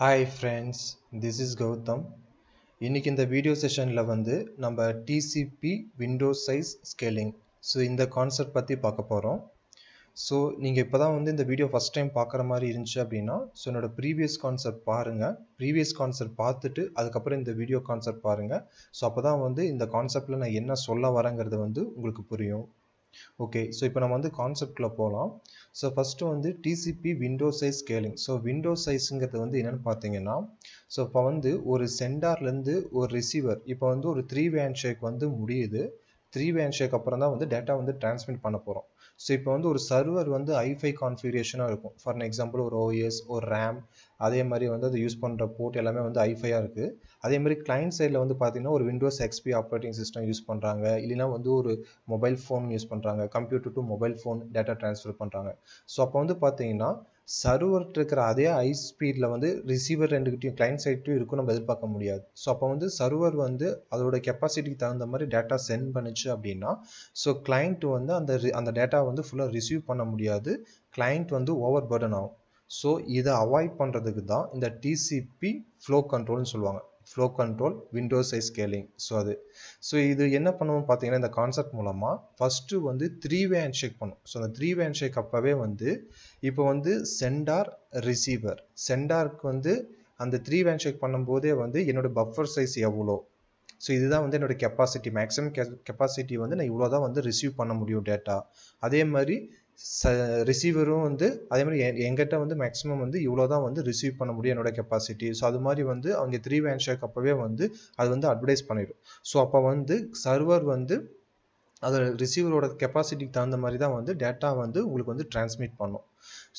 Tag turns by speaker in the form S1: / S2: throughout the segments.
S1: hi friends this is Gautham இன்றைக்கி இந்த video செஷனில் வந்து நம்ம TCP window size scaling so இந்த கான்செப்ட் பற்றி பார்க்க போகிறோம் ஸோ நீங்கள் இப்போ தான் வந்து இந்த வீடியோ ஃபஸ்ட் டைம் பார்க்குற மாதிரி இருந்துச்சு அப்படின்னா ஸோ என்னோடய ப்ரீவியஸ் கான்செப்ட் பாருங்கள் ப்ரீவியஸ் கான்செப்ட் பார்த்துட்டு அதுக்கப்புறம் இந்த வீடியோ கான்செப்ட் பாருங்கள் ஸோ அப்போ தான் வந்து இந்த கான்செப்டில் நான் என்ன சொல்ல வரேங்கிறது வந்து உங்களுக்கு புரியும் ஓகே ஸோ இப்போ நம்ம வந்து கான்செப்டில் போகலாம் ஸோ ஃபஸ்ட்டு வந்து TCP window size scaling so window சைஸுங்கிறது வந்து என்னென்னு பார்த்தீங்கன்னா ஸோ இப்போ வந்து ஒரு சென்டார்லேருந்து ஒரு ரிசீவர் இப்போ வந்து ஒரு த்ரீ வேண்ட் ஷேக் வந்து முடியுது த்ரீ வேண்ட் ஷேக் அப்புறம் தான் வந்து டேட்டா வந்து டிரான்ஸ்மிட் பண்ண போகிறோம் ஸோ இப்போ வந்து ஒரு சர்வர் வந்து ஐஃபை கான்ஃபிகரேஷனாக இருக்கும் ஃபார் எக்ஸாம்பிள் ஒரு ஓஎஸ் ஒரு ரேம் அதே மாதிரி வந்து அது யூஸ் பண்ணுற போர்ட் எல்லாமே வந்து ஐஃபையாக இருக்குது அதே மாதிரி கிளைண்ட் சைடில் வந்து பார்த்தீங்கன்னா ஒரு Windows XP operating system use பண்ணுறாங்க இல்லைனா வந்து ஒரு மொபைல் ஃபோன் யூஸ் பண்ணுறாங்க computer to mobile phone data transfer பண்ணுறாங்க ஸோ அப்போ வந்து பார்த்தீங்கன்னா சர்வர்ட்டு இருக்கிற அதே ஹை ஸ்பீடில் வந்து ரிசீவர் ரெண்டுக்கிட்டையும் கிளைண்ட் சைட்டையும் இருக்கும் நம்ம எதிர்பார்க்க முடியாது ஸோ அப்போ வந்து சர்வர் வந்து அதோட கெப்பாசிட்டிக்கு தகுந்த மாதிரி டேட்டா சென்ட் பண்ணுச்சு அப்படின்னா ஸோ கிளைண்ட் வந்து அந்த அந்த டேட்டா வந்து ஃபுல்லாக ரிசீவ் பண்ண முடியாது கிளைண்ட் வந்து ஓவர் பர்டன் ஆகும் ஸோ இதை அவாய்ட் பண்ணுறதுக்கு தான் இந்த டிசிபி ஃப்ளோ கண்ட்ரோல்னு சொல்லுவாங்க flow control window size scaling so அது ஸோ இது என்ன பண்ணுவோம் பார்த்தீங்கன்னா இந்த கான்செப்ட் மூலமாக ஃபஸ்ட்டு வந்து த்ரீ வே ஹேண்ட் ஷேக் பண்ணும் ஸோ அந்த த்ரீ வே ஹேண்ட் ஷேக் அப்போவே வந்து இப்போ வந்து சென்டார் ரிசீவர் சென்டாருக்கு வந்து அந்த த்ரீ வேன் ஷேக் பண்ணும்போதே வந்து என்னோட பஃபர் சைஸ் எவ்வளோ ஸோ இதுதான் வந்து என்னோட கெப்பாசிட்டி மேக்ஸிமம் கெப்பாசிட்டி வந்து நான் இவ்வளோ தான் வந்து ரிசீவ் பண்ண முடியும் டேட்டா அதே மாதிரி ச ரிசீவரும் வந்து அதே மாதிரி எங்கிட்ட வந்து மேக்ஸிமம் வந்து இவ்வளோ தான் வந்து ரிசீவ் பண்ண முடியும் என்னோட கெப்பாசிட்டி ஸோ அது மாதிரி வந்து அவங்க த்ரீ வேன் ஷேக் அப்போவே வந்து அது வந்து அட்வர்டைஸ் பண்ணிடும் ஸோ அப்போ வந்து சர்வர் வந்து அது ரிசீவரோட கெப்பாசிட்டிக்கு தகுந்த மாதிரி தான் வந்து டேட்டா வந்து உங்களுக்கு வந்து டிரான்ஸ்மிட் பண்ணும்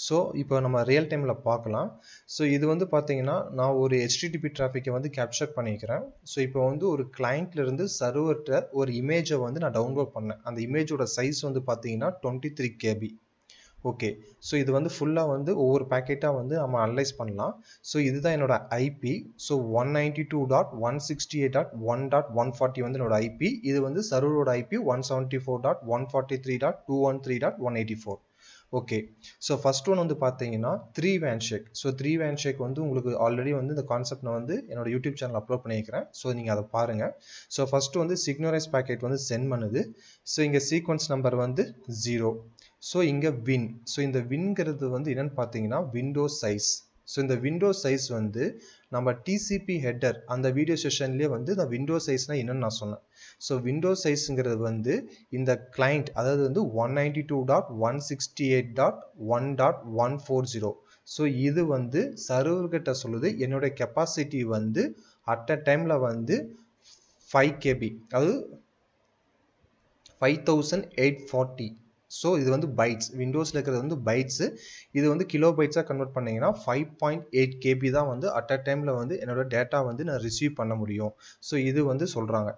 S1: ஸோ இப்போ நம்ம ரியல் டைமில் பார்க்கலாம் ஸோ இது வந்து பார்த்தீங்கன்னா நான் ஒரு ஹெச்டிடிபி டிராஃபிக்கை வந்து கேப்சர் பண்ணிக்கிறேன் ஸோ இப்போ வந்து ஒரு கிளைண்ட்லேருந்து சர்வர்கிட்ட ஒரு இமேஜை வந்து நான் டவுன்லோட் பண்ணேன் அந்த இமேஜோட சைஸ் வந்து பார்த்தீங்கன்னா twenty three KB okay so இது வந்து ஃபுல்லாக வந்து ஒவ்வொரு பேக்கெட்டாக வந்து நம்ம அனலைஸ் பண்ணலாம் ஸோ இதுதான் என்னோட IP so one ninety two dot one sixty eight dot one dot one forty வந்து என்னோட ஐபி இது வந்து சர்வரோட IP one seventy four dot one forty three dot two one three dot one eighty four okay so first one வந்து பார்த்தீங்கன்னா three way shake so three way shake வந்து உங்களுக்கு already வந்து இந்த கான்செப்ட் நான் வந்து என்னோட யூடியூப் சேனல் அப்லோட் பண்ணியிருக்கிறேன் ஸோ நீங்கள் அதை பாருங்கள் ஸோ ஃபஸ்ட்டு வந்து சிக்னோரைஸ் பேக்கெட் வந்து சென்ட் பண்ணுது ஸோ இங்கே சீக்வன்ஸ் நம்பர் வந்து ஜீரோ ஸோ இங்கே வின் ஸோ இந்த வின்கிறது வந்து என்னென்னு பார்த்தீங்கன்னா விண்டோ சைஸ் ஸோ இந்த விண்டோ சைஸ் வந்து நம்ம டிசிபி ஹெட்டர் அந்த வீடியோ செஷன்லேயே வந்து இந்த விண்டோ சைஸ்னால் என்னென்னு நான் சொன்னேன் ஸோ விண்டோ சைஸுங்கிறது வந்து இந்த கிளைண்ட் அதாவது வந்து one ninety two dot one sixty eight dot one dot one four zero so இது வந்து சர்வர்கிட்ட சொல்லுது என்னுடைய கெப்பாசிட்டி வந்து அட் அ டைமில் வந்து ஃபைவ் கேபி அது five thousand eight forty so இது வந்து பைட்ஸ் விண்டோஸில் இருக்கிறது வந்து பைட்ஸு இது வந்து கிலோ பைட்ஸாக கன்வெர்ட் பண்ணிங்கன்னா ஃபைவ் பாயிண்ட் எயிட் கேபி தான் வந்து அட் அ டைமில் வந்து என்னோடய டேட்டா வந்து நான் ரிசீவ் பண்ண முடியும் ஸோ இது வந்து சொல்கிறாங்க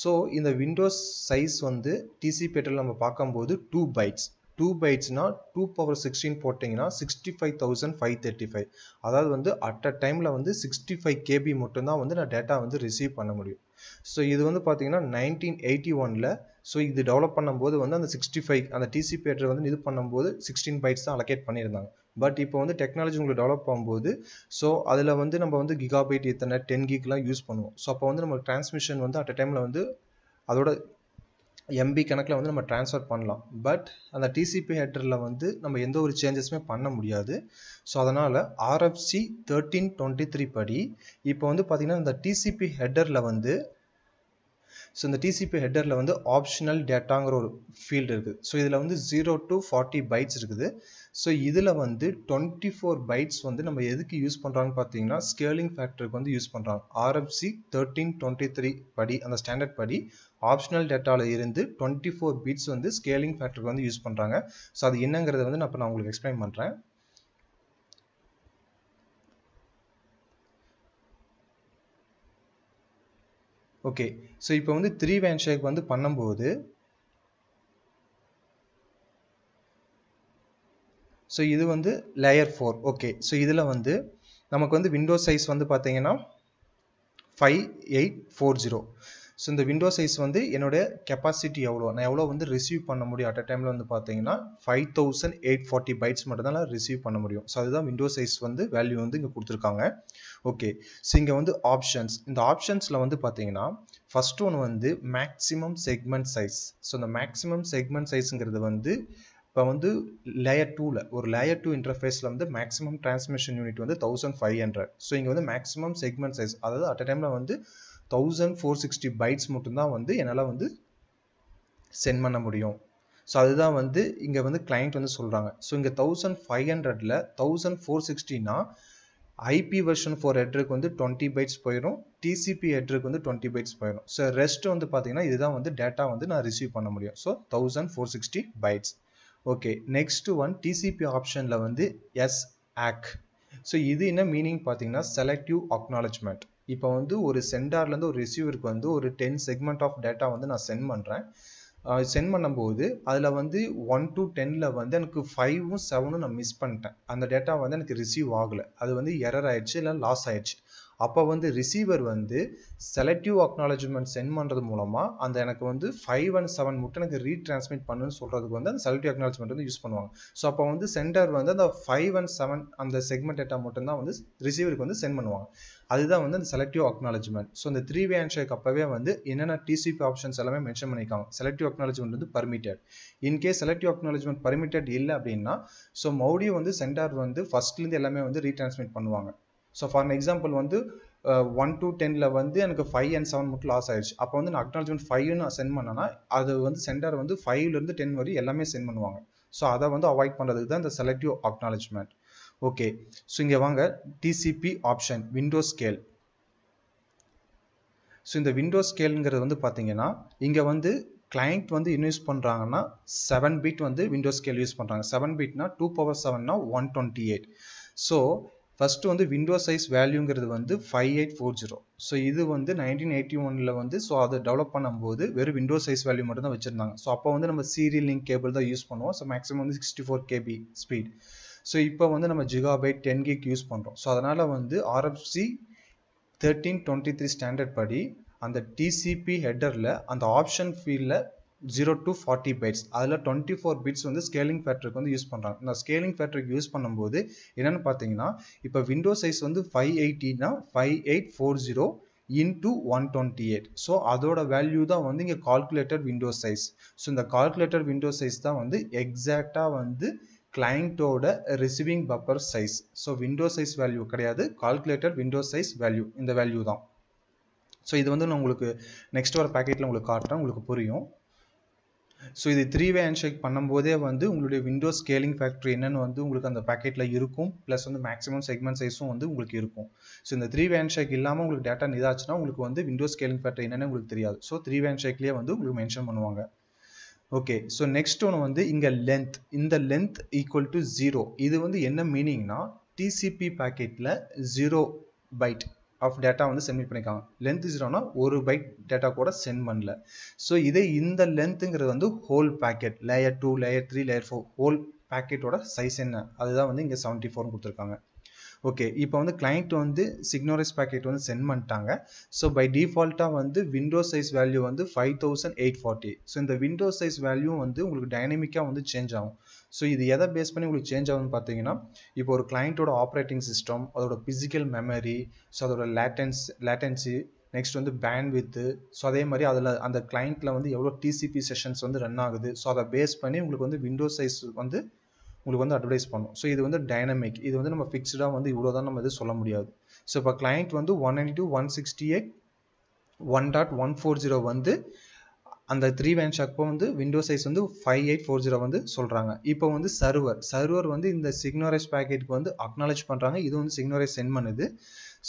S1: ஸோ இந்த விண்டோஸ் சைஸ் வந்து டிசிபேட்டில் நம்ம பார்க்கும்போது டூ பைட்ஸ் டூ பைட்ஸ்னால் டூ பவர் சிக்ஸ்டீன் போட்டிங்கன்னா sixty five thousand five thirty five அதாவது வந்து அட் அ டைமில் வந்து சிக்ஸ்டி ஃபைவ் கேபி மட்டும்தான் வந்து நான் டேட்டா வந்து ரிசீவ் பண்ண முடியும் ஸோ இது வந்து பார்த்தீங்கன்னா நைன்டீன் எயிட்டி ஒனில் ஸோ இது டெவலப் பண்ணும்போது வந்து அந்த சிக்ஸ்டி ஃபைவ் அந்த டிசிபி அட்ரஸ் வந்து இது பண்ணும்போது சிக்ஸ்டீன் பைட்ஸ் தான் அலகேட் பண்ணியிருந்தாங்க பட் இப்போ வந்து டெக்னாலஜி உங்களுக்கு டெவலப் ஆகும்போது ஸோ அதில் வந்து நம்ம வந்து கிகாபைட் இத்தனை டென் கீக்லாம் யூஸ் பண்ணுவோம் ஸோ அப்போ வந்து நம்ம டிரான்ஸ்மிஷன் வந்து அட் அ டைமில் வந்து அதோட எம்பி கணக்கில் வந்து நம்ம ட்ரான்ஸ்ஃபர் பண்ணலாம் பட் அந்த டிசிபி ஹெட்டரில் வந்து நம்ம எந்த ஒரு சேஞ்சஸுமே பண்ண முடியாது ஸோ அதனால் ஆர்எஃப்சி தேர்ட்டீன் டுவெண்ட்டி த்ரீ படி இப்போ வந்து பார்த்திங்கன்னா இந்த டிசிபி ஹெட்டரில் வந்து ஸோ இந்த டிசிபி ஹெட்டரில் வந்து ஆப்ஷனல் டேட்டாங்கிற ஒரு ஃபீல்டு இருக்குது ஸோ இதில் வந்து ஜீரோ டு ஃபார்ட்டி பைட்ஸ் இருக்குது ஸோ இதில் வந்து டுவெண்ட்டி ஃபோர் பைட்ஸ் வந்து நம்ம எதுக்கு யூஸ் பண்ணுறாங்கன்னு பார்த்தீங்கன்னா ஸ்கேலிங் ஃபேக்டருக்கு வந்து யூஸ் பண்ணுறாங்க ஆர்எஃப்சி தேர்ட்டீன் டுவெண்ட்டி த்ரீ படி அந்த ஸ்டாண்டர்ட் படி ஆப்ஷனல் டேட்டாவில் இருந்து டுவெண்ட்டி ஃபோர் பீட்ஸ் வந்து ஸ்கேலிங் ஃபேக்டருக்கு வந்து யூஸ் பண்ணுறாங்க ஸோ அது என்னங்கிறத வந்து நான் இப்போ நான் உங்களுக்கு எக்ஸ்பிளைன் பண்ணுறேன் ஓகே ஸோ இப்போ வந்து த்ரீ வேன் ஷேக் வந்து பண்ணும்போது ஸோ இது வந்து லேயர் ஃபோர் ஓகே ஸோ இதில் வந்து நமக்கு வந்து விண்டோ சைஸ் வந்து பார்த்தீங்கன்னா five eight four zero so இந்த விண்டோ சைஸ் வந்து என்னோட கெப்பாசிட்டி எவ்வளோ நான் எவ்வளோ வந்து ரிசீவ் பண்ண முடியும் அட் அ டைமில் வந்து பார்த்தீங்கன்னா five thousand eight forty bytes மட்டும் தான் ரிசீவ் பண்ண முடியும் ஸோ அதுதான் விண்டோ சைஸ் வந்து வேல்யூ வந்து இங்கே கொடுத்துருக்காங்க ஓகே ஸோ இங்கே வந்து ஆப்ஷன்ஸ் இந்த ஆப்ஷன்ஸில் வந்து பார்த்தீங்கன்னா ஃபஸ்ட் ஒன்று வந்து மேக்ஸிமம் செக்மெண்ட் சைஸ் ஸோ இந்த மேக்ஸிமம் செக்மெண்ட் சைஸுங்கிறது வந்து இப்போ வந்து லேயர் டூவில் ஒரு லேயர் டூ இன்டர்ஃபேஸில் வந்து மேக்ஸிமம் டிரான்ஸ்மிஷன் யூனிட் வந்து தௌசண்ட் ஃபைவ் ஹண்ட்ரட் ஸோ இங்கே வந்து மேக்ஸிமம் செக்மெண்ட் சைஸ் அதாவது அட் அ டைமில் வந்து தௌசண்ட் ஃபோர் சிக்ஸ்டி பைட்ஸ் மட்டும்தான் வந்து என்னால் வந்து சென்ட் பண்ண முடியும் ஸோ அதுதான் வந்து இங்கே வந்து கிளைண்ட் வந்து சொல்கிறாங்க ஸோ இங்கே தௌசண்ட் ஃபைவ் ஹண்ட்ரடில் தௌசண்ட் ஃபோர் சிக்ஸ்டின்னா ஐபி வெர்ஷன் ஃபோர் ஹெட்ருக்கு வந்து டுவெண்ட்டி பைட்ஸ் போயிடும் டிசிபி ஹெட்ருக்கு வந்து டுவெண்ட்டி பைட்ஸ் போயிடும் ஸோ ரெஸ்ட் வந்து பார்த்தீங்கன்னா இதுதான் வந்து டேட்டா வந்து நான் ரிசீவ் பண்ண முடியும் so thousand four sixty bytes okay next one TCP ஆப்ஷனில் வந்து எஸ் ஆக் ஸோ இது என்ன மீனிங் பார்த்தீங்கன்னா செலக்டிவ் அக்னாலஜ்மெண்ட் இப்போ வந்து ஒரு சென்டார்லேருந்து ஒரு ரிசீவருக்கு வந்து ஒரு டென் செக்மெண்ட் ஆஃப் டேட்டா வந்து நான் சென்ட் பண்ணுறேன் சென்ட் பண்ணும்போது அதில் வந்து ஒன் டு டெனில் வந்து எனக்கு ஃபைவும் செவனும் நான் மிஸ் பண்ணிட்டேன் அந்த டேட்டா வந்து எனக்கு ரிசீவ் ஆகலை அது வந்து எரர் ஆயிடுச்சு இல்லை லாஸ் ஆயிடுச்சு அப்போ வந்து ரிசீவர் வந்து செலக்டிவ் அக்னாலஜ்மெண்ட் சென்ட் பண்ணுறது மூலமாக அந்த எனக்கு வந்து ஃபைவ் அண்ட் செவன் மட்டும் எனக்கு ரீட்ரான்ஸ்மிட் பண்ணுன்னு சொல்கிறதுக்கு வந்து அந்த செலக்டிவ் அக்னாலஜ்மெண்ட் வந்து யூஸ் பண்ணுவாங்க ஸோ அப்போ வந்து சென்டர் வந்து அந்த ஃபைவ் அண்ட் செவன் அந்த செக்மெண்ட் டேட்டா மட்டும்தான் வந்து ரிசீவருக்கு வந்து சென்ட் பண்ணுவாங்க அதுதான் வந்து அந்த செலக்டிவ் அக்னாலஜ்மெண்ட் ஸோ இந்த த்ரீ வே ஹேண்ட் ஷேக் அப்பவே வந்து என்னென்ன டிசிபி ஆப்ஷன்ஸ் எல்லாமே மென்ஷன் பண்ணியிருக்காங்க செலக்டிவ் அக்னாலஜ்மெண்ட் வந்து permitted in case selective acknowledgement permitted இல்லை அப்படின்னா ஸோ மௌடி வந்து சென்டார் வந்து ஃபர்ஸ்ட்லேருந்து எல்லாமே வந்து ரீட்ரான்ஸ்மிட் பண்ணுவாங்க ஸோ ஃபார் எக்ஸாம்பிள் வந்து ஒன் டு டென்ல வந்து எனக்கு ஃபைவ் அண்ட் செவன் மட்டும் லாஸ் ஆயிடுச்சு அப்போ வந்து நான் அக்னாலஜ்மெண்ட் ஃபைவ்னு நான் சென்ட் பண்ணேன்னா அது வந்து சென்டர் வந்து ஃபைவ்லேருந்து டென் வரை எல்லாமே சென்ட் பண்ணுவாங்க ஸோ அதை வந்து அவாய்ட் பண்ணுறதுக்கு தான் இந்த செலக்டிவ் அக்னாலஜ்மெண்ட் ஓகே ஸோ இங்கே வாங்க TCP option window scale so இந்த விண்டோ ஸ்கேலுங்கிறது வந்து பார்த்தீங்கன்னா இங்கே வந்து கிளைண்ட் வந்து என்ன யூஸ் பண்ணுறாங்கன்னா செவன் பீட் வந்து விண்டோ ஸ்கேல் யூஸ் பண்ணுறாங்க செவன் பீட்னா டூ பவர் செவன்னா one twenty eight so first வந்து விண்டோ சைஸ் வேல்யூங்கிறது வந்து five eight four zero so இது வந்து நைன்டீன் எயிட்டி ஒனில் வந்து ஸோ அதை டெவலப் பண்ணும்போது வெறும் விண்டோ சைஸ் வேல்யூ மட்டும் தான் வச்சுருந்தாங்க ஸோ அப்போ வந்து நம்ம சீரியல் லிங்க் கேபிள் தான் யூஸ் பண்ணுவோம் ஸோ மேக்ஸிமம் வந்து sixty four KB speed so இப்போ வந்து நம்ம ஜிகாபைட் டென் கிக் யூஸ் பண்ணுறோம் ஸோ அதனால் வந்து RFC thirteen twenty three standard படி அந்த டிசிபி ஹெட்டரில் அந்த ஆப்ஷன் ஃபீல்டில் ஜீரோ டு ஃபார்ட்டி பைட்ஸ் அதில் டுவெண்ட்டி ஃபோர் பிட்ஸ் வந்து ஸ்கேலிங் ஃபேக்டருக்கு வந்து யூஸ் பண்ணுறாங்க இந்த ஸ்கேலிங் ஃபேக்டருக்கு யூஸ் பண்ணும்போது என்னென்னு பார்த்தீங்கன்னா இப்போ விண்டோ சைஸ் வந்து ஃபைவ் எயிட்டினா five eight four zero into one twenty eight so அதோட வேல்யூ தான் வந்து இங்கே கால்குலேட்டர் விண்டோ சைஸ் ஸோ இந்த கால்குலேட்டர் விண்டோ சைஸ் தான் வந்து எக்ஸாக்டாக வந்து கிளைண்ட்டோட receiving buffer size so window size value கிடையாது கால்குலேட்டர் விண்டோ சைஸ் வேல்யூ இந்த வேல்யூ தான் ஸோ இது வந்து நான் உங்களுக்கு நெக்ஸ்ட் வர பேக்கெட்டில் உங்களுக்கு காட்டுறேன் உங்களுக்கு புரியும் ஸோ இது த்ரீ வே ஹேண்ட்ஷேக் பண்ணும்போதே வந்து உங்களுடைய விண்டோ ஸ்கேலிங் ஃபேக்ட்ரி என்னென்னு வந்து உங்களுக்கு அந்த பேக்கெட்டில் இருக்கும் ப்ளஸ் வந்து மேக்ஸிமம் செக்மெண்ட் சைஸும் வந்து உங்களுக்கு இருக்கும் ஸோ இந்த த்ரீ வே ஹேண்ட்ஷேக் இல்லாமல் உங்களுக்கு டேட்டா இதாச்சுன்னா உங்களுக்கு வந்து விண்டோ ஸ்கேலிங் ஃபேக்ட்ரி என்னென்னு உங்களுக்கு தெரியாது ஸோ த்ரீ வே ஹேண்ட்ஷேக்லேயே வந்து உங்களுக்கு மென்ஷன் பண்ணுவாங்க ஓகே ஸோ நெக்ஸ்ட் ஒன்று வந்து இங்கே லென்த் இந்த லென்த் ஈக்குவல் டு ஜீரோ இது வந்து என்ன மீனிங்னா டிசிபி பேக்கெட்டில் ஜீரோ பைட் ஆஃப் டேட்டா வந்து சென்ட் பண்ணியிருக்காங்க லென்த் ஜீரோனா ஒரு பைட் டேட்டா கூட சென்ட் பண்ணல ஸோ இதே இந்த லென்த்துங்கிறது வந்து whole packet layer two layer three layer four whole பேக்கெட்டோட சைஸ் என்ன அதுதான் வந்து இங்கே செவன்ட்டி ஃபோர்னு கொடுத்துருக்காங்க ஓகே இப்போ வந்து கிளைண்ட் வந்து சிக்னோரைஸ் பேக்கெட் வந்து சென்ட் பண்ணிட்டாங்க ஸோ பை டிஃபால்ட்டாக வந்து விண்டோ சைஸ் வேல்யூ வந்து five thousand eight forty so இந்த விண்டோ சைஸ் வேல்யூ வந்து உங்களுக்கு டைனமிக்காக வந்து சேஞ்ச் ஆகும் ஸோ இது எதை பேஸ் பண்ணி உங்களுக்கு சேஞ்ச் ஆகும்னு பார்த்தீங்கன்னா இப்போ ஒரு கிளைண்ட்டோட ஆப்ரேட்டிங் சிஸ்டம் அதோட ஃபிசிக்கல் மெமரி ஸோ அதோட லேட்டன்ஸ் லேட்டன்சி நெக்ஸ்ட் வந்து பேண்ட் வித்து ஸோ அதே மாதிரி அதில் அந்த கிளைண்ட்டில் வந்து எவ்வளோ டிசிபி செஷன்ஸ் வந்து ரன் ஆகுது ஸோ அதை பேஸ் பண்ணி உங்களுக்கு வந்து விண்டோ சைஸ் வந்து உங்களுக்கு வந்து அட்வர்டைஸ் பண்ணும் ஸோ இது வந்து டைனமிக் இது வந்து நம்ம ஃபிக்ஸ்டாக வந்து இவ்வளோ தான் நம்ம இது சொல்ல முடியாது ஸோ இப்போ கிளைண்ட் வந்து one nine two one sixty eight one dot one four zero வந்து அந்த த்ரீ வேன் ஷாக்கப்போ வந்து விண்டோ சைஸ் வந்து ஃபைவ் எயிட் ஃபோர் ஜீரோ வந்து சொல்கிறாங்க இப்போ வந்து சர்வர் சர்வர் வந்து இந்த சிக்னோரைஸ் பேக்கெட்டுக்கு வந்து அக்னாலேஜ் பண்ணுறாங்க இது வந்து சிக்னோரைஸ் சென்ட் பண்ணுது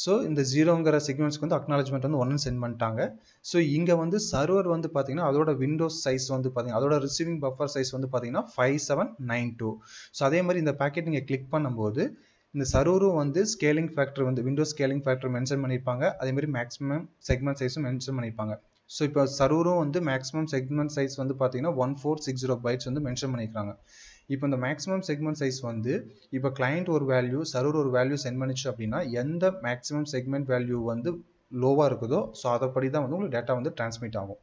S1: ஸோ இந்த ஜீரோங்கிற செக்மெண்ட்ஸ்க்கு வந்து அக்னாலஜ்மெண்ட் வந்து ஒன்று சென்ட் பண்ணிட்டாங்க ஸோ இங்கே வந்து சர்வர் வந்து பார்த்தீங்கன்னா அதோட விண்டோஸ் சைஸ் வந்து பார்த்தீங்கன்னா அதோட ரிசீவிங் பஃபர் சைஸ் வந்து பார்த்தீங்கன்னா five seven nine two so அதே மாதிரி இந்த பேக்கெட் நீங்கள் கிளிக் பண்ணும்போது இந்த சர்வரும் வந்து ஸ்கேலிங் ஃபேக்டர் வந்து விண்டோஸ் ஸ்கேலிங் ஃபேக்டர் மென்ஷன் பண்ணியிருப்பாங்க அதேமாதிரி மேக்ஸிமம் செக்மெண்ட் சைஸும் மென்ஷன் பண்ணியிருப்பாங்க ஸோ இப்போ சர்வரும் வந்து மேக்ஸிமம் செக்மெண்ட் சைஸ் வந்து பார்த்தீங்கன்னா one four six zero bytes வந்து மென்ஷன் பண்ணியிருக்காங்க இப்போ இந்த மேக்ஸிமம் செக்மெண்ட் சைஸ் வந்து இப்போ கிளைண்ட் ஒரு வேல்யூ சர்வர் ஒரு வேல்யூ சென்ட் பண்ணிச்சு அப்படின்னா எந்த மேக்ஸிமம் செக்மெண்ட் வேல்யூ வந்து லோவாக இருக்குதோ ஸோ அதைப்படி தான் வந்து உங்களுக்கு டேட்டா வந்து டிரான்ஸ்மிட் ஆகும்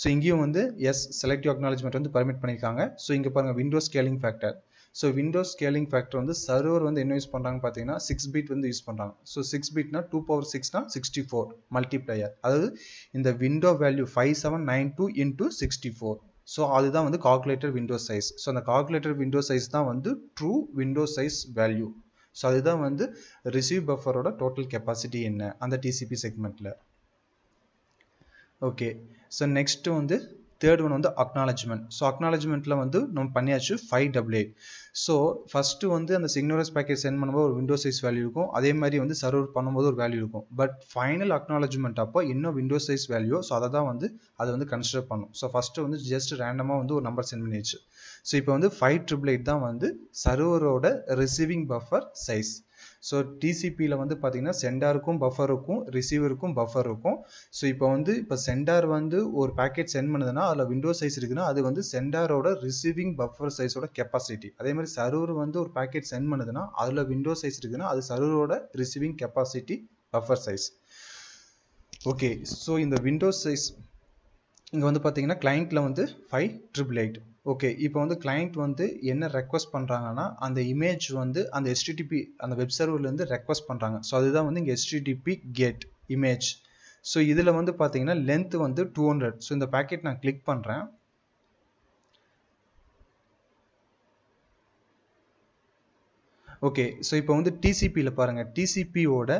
S1: ஸோ இங்கேயும் வந்து எஸ் செலக்டிவ் அக்னாலஜ்மெண்ட் வந்து பர்மிட் பண்ணியிருக்காங்க ஸோ இங்கே பாருங்கள் window scaling factor so window scaling factor வந்து சர்வர் வந்து என்ன யூஸ் பண்ணுறாங்க பார்த்தீங்கன்னா சிக்ஸ் பீட் வந்து யூஸ் பண்ணுறாங்க ஸோ சிக்ஸ் பீட்னா டூ பவர் சிக்ஸ்னா சிக்ஸ்டி ஃபோர் மல்டிப்ளையர் அதாவது இந்த window value five seven nine two into sixty four so அதுதான் வந்து கால்குலேட்டர் விண்டோ சைஸ் ஸோ அந்த கால்குலேட்டர் விண்டோ சைஸ் தான் வந்து true window size value so அதுதான் வந்து ரிசீவ் பஃபரோட டோட்டல் கெப்பாசிட்டி என்ன அந்த டிசிபி செக்மெண்ட்டில் ஓகே ஸோ நெக்ஸ்ட்டு வந்து தேர்ட் ஒன் வந்து அக்னாலஜ்மெண்ட் ஸோ அக்னாலஜ்மெண்ட்டில் வந்து நம்ம பண்ணியாச்சு five double eight so first வந்து அந்த சிக்னோரஸ் பேக்கேஜ் சென்ட் பண்ணும்போது ஒரு விண்டோ சைஸ் வேல்யூ இருக்கும் அதே மாதிரி வந்து சர்வர் பண்ணும்போது ஒரு வேல்யூ இருக்கும் பட் ஃபைனல் அக்னாலஜ்மெண்ட் அப்போ இன்னும் விண்டோ சைஸ் வேல்யூ ஸோ அதை தான் வந்து அதை வந்து கன்சிடர் பண்ணும் ஸோ ஃபஸ்ட்டு வந்து ஜஸ்ட் ரேண்டமாக வந்து ஒரு நம்பர் சென்ட் பண்ணிடுச்சு ஸோ இப்போ வந்து ஃபைவ் ட்ரிபிள் எயிட் தான் வந்து சர்வரோட ரிசீவிங் பஃபர் சைஸ் ஸோ டிசிபியில் வந்து பார்த்தீங்கன்னா சென்டாருக்கும் பஃபர் இருக்கும் ரிசீவருக்கும் பஃபர் இருக்கும் ஸோ இப்போ வந்து இப்போ சென்டார் வந்து ஒரு பேக்கெட் சென்ட் பண்ணுதுன்னா அதில் விண்டோ சைஸ் இருக்குன்னா அது வந்து சென்டாரோட ரிசீவிங் பஃபர் சைஸோட கெப்பாசிட்டி அதே மாதிரி சர்வர் வந்து ஒரு பேக்கெட் சென்ட் பண்ணுதுன்னா அதில் விண்டோ சைஸ் இருக்குன்னா அது சர்வரோட receiving capacity buffer size okay so இந்த விண்டோ சைஸ் இங்கே வந்து பார்த்தீங்கன்னா கிளைண்ட்டில் வந்து ஃபைவ் ட்ரிபிள் எயிட் ஓகே இப்போ வந்து கிளைண்ட் வந்து என்ன ரெக்வஸ்ட் பண்ணுறாங்கன்னா அந்த இமேஜ் வந்து அந்த எஸ்டிடிபி அந்த வெப் சர்வர்லேருந்து ரெக்வஸ்ட் பண்ணுறாங்க ஸோ அதுதான் வந்து இங்கே எஸ்டிடிபி கெட் இமேஜ் ஸோ இதில் வந்து பார்த்தீங்கன்னா லென்த்து வந்து டூ ஹண்ட்ரட் ஸோ இந்த பேக்கெட் நான் கிளிக் பண்ணுறேன் ஓகே ஸோ இப்போ வந்து டிசிபியில் பாருங்கள் டிசிபியோட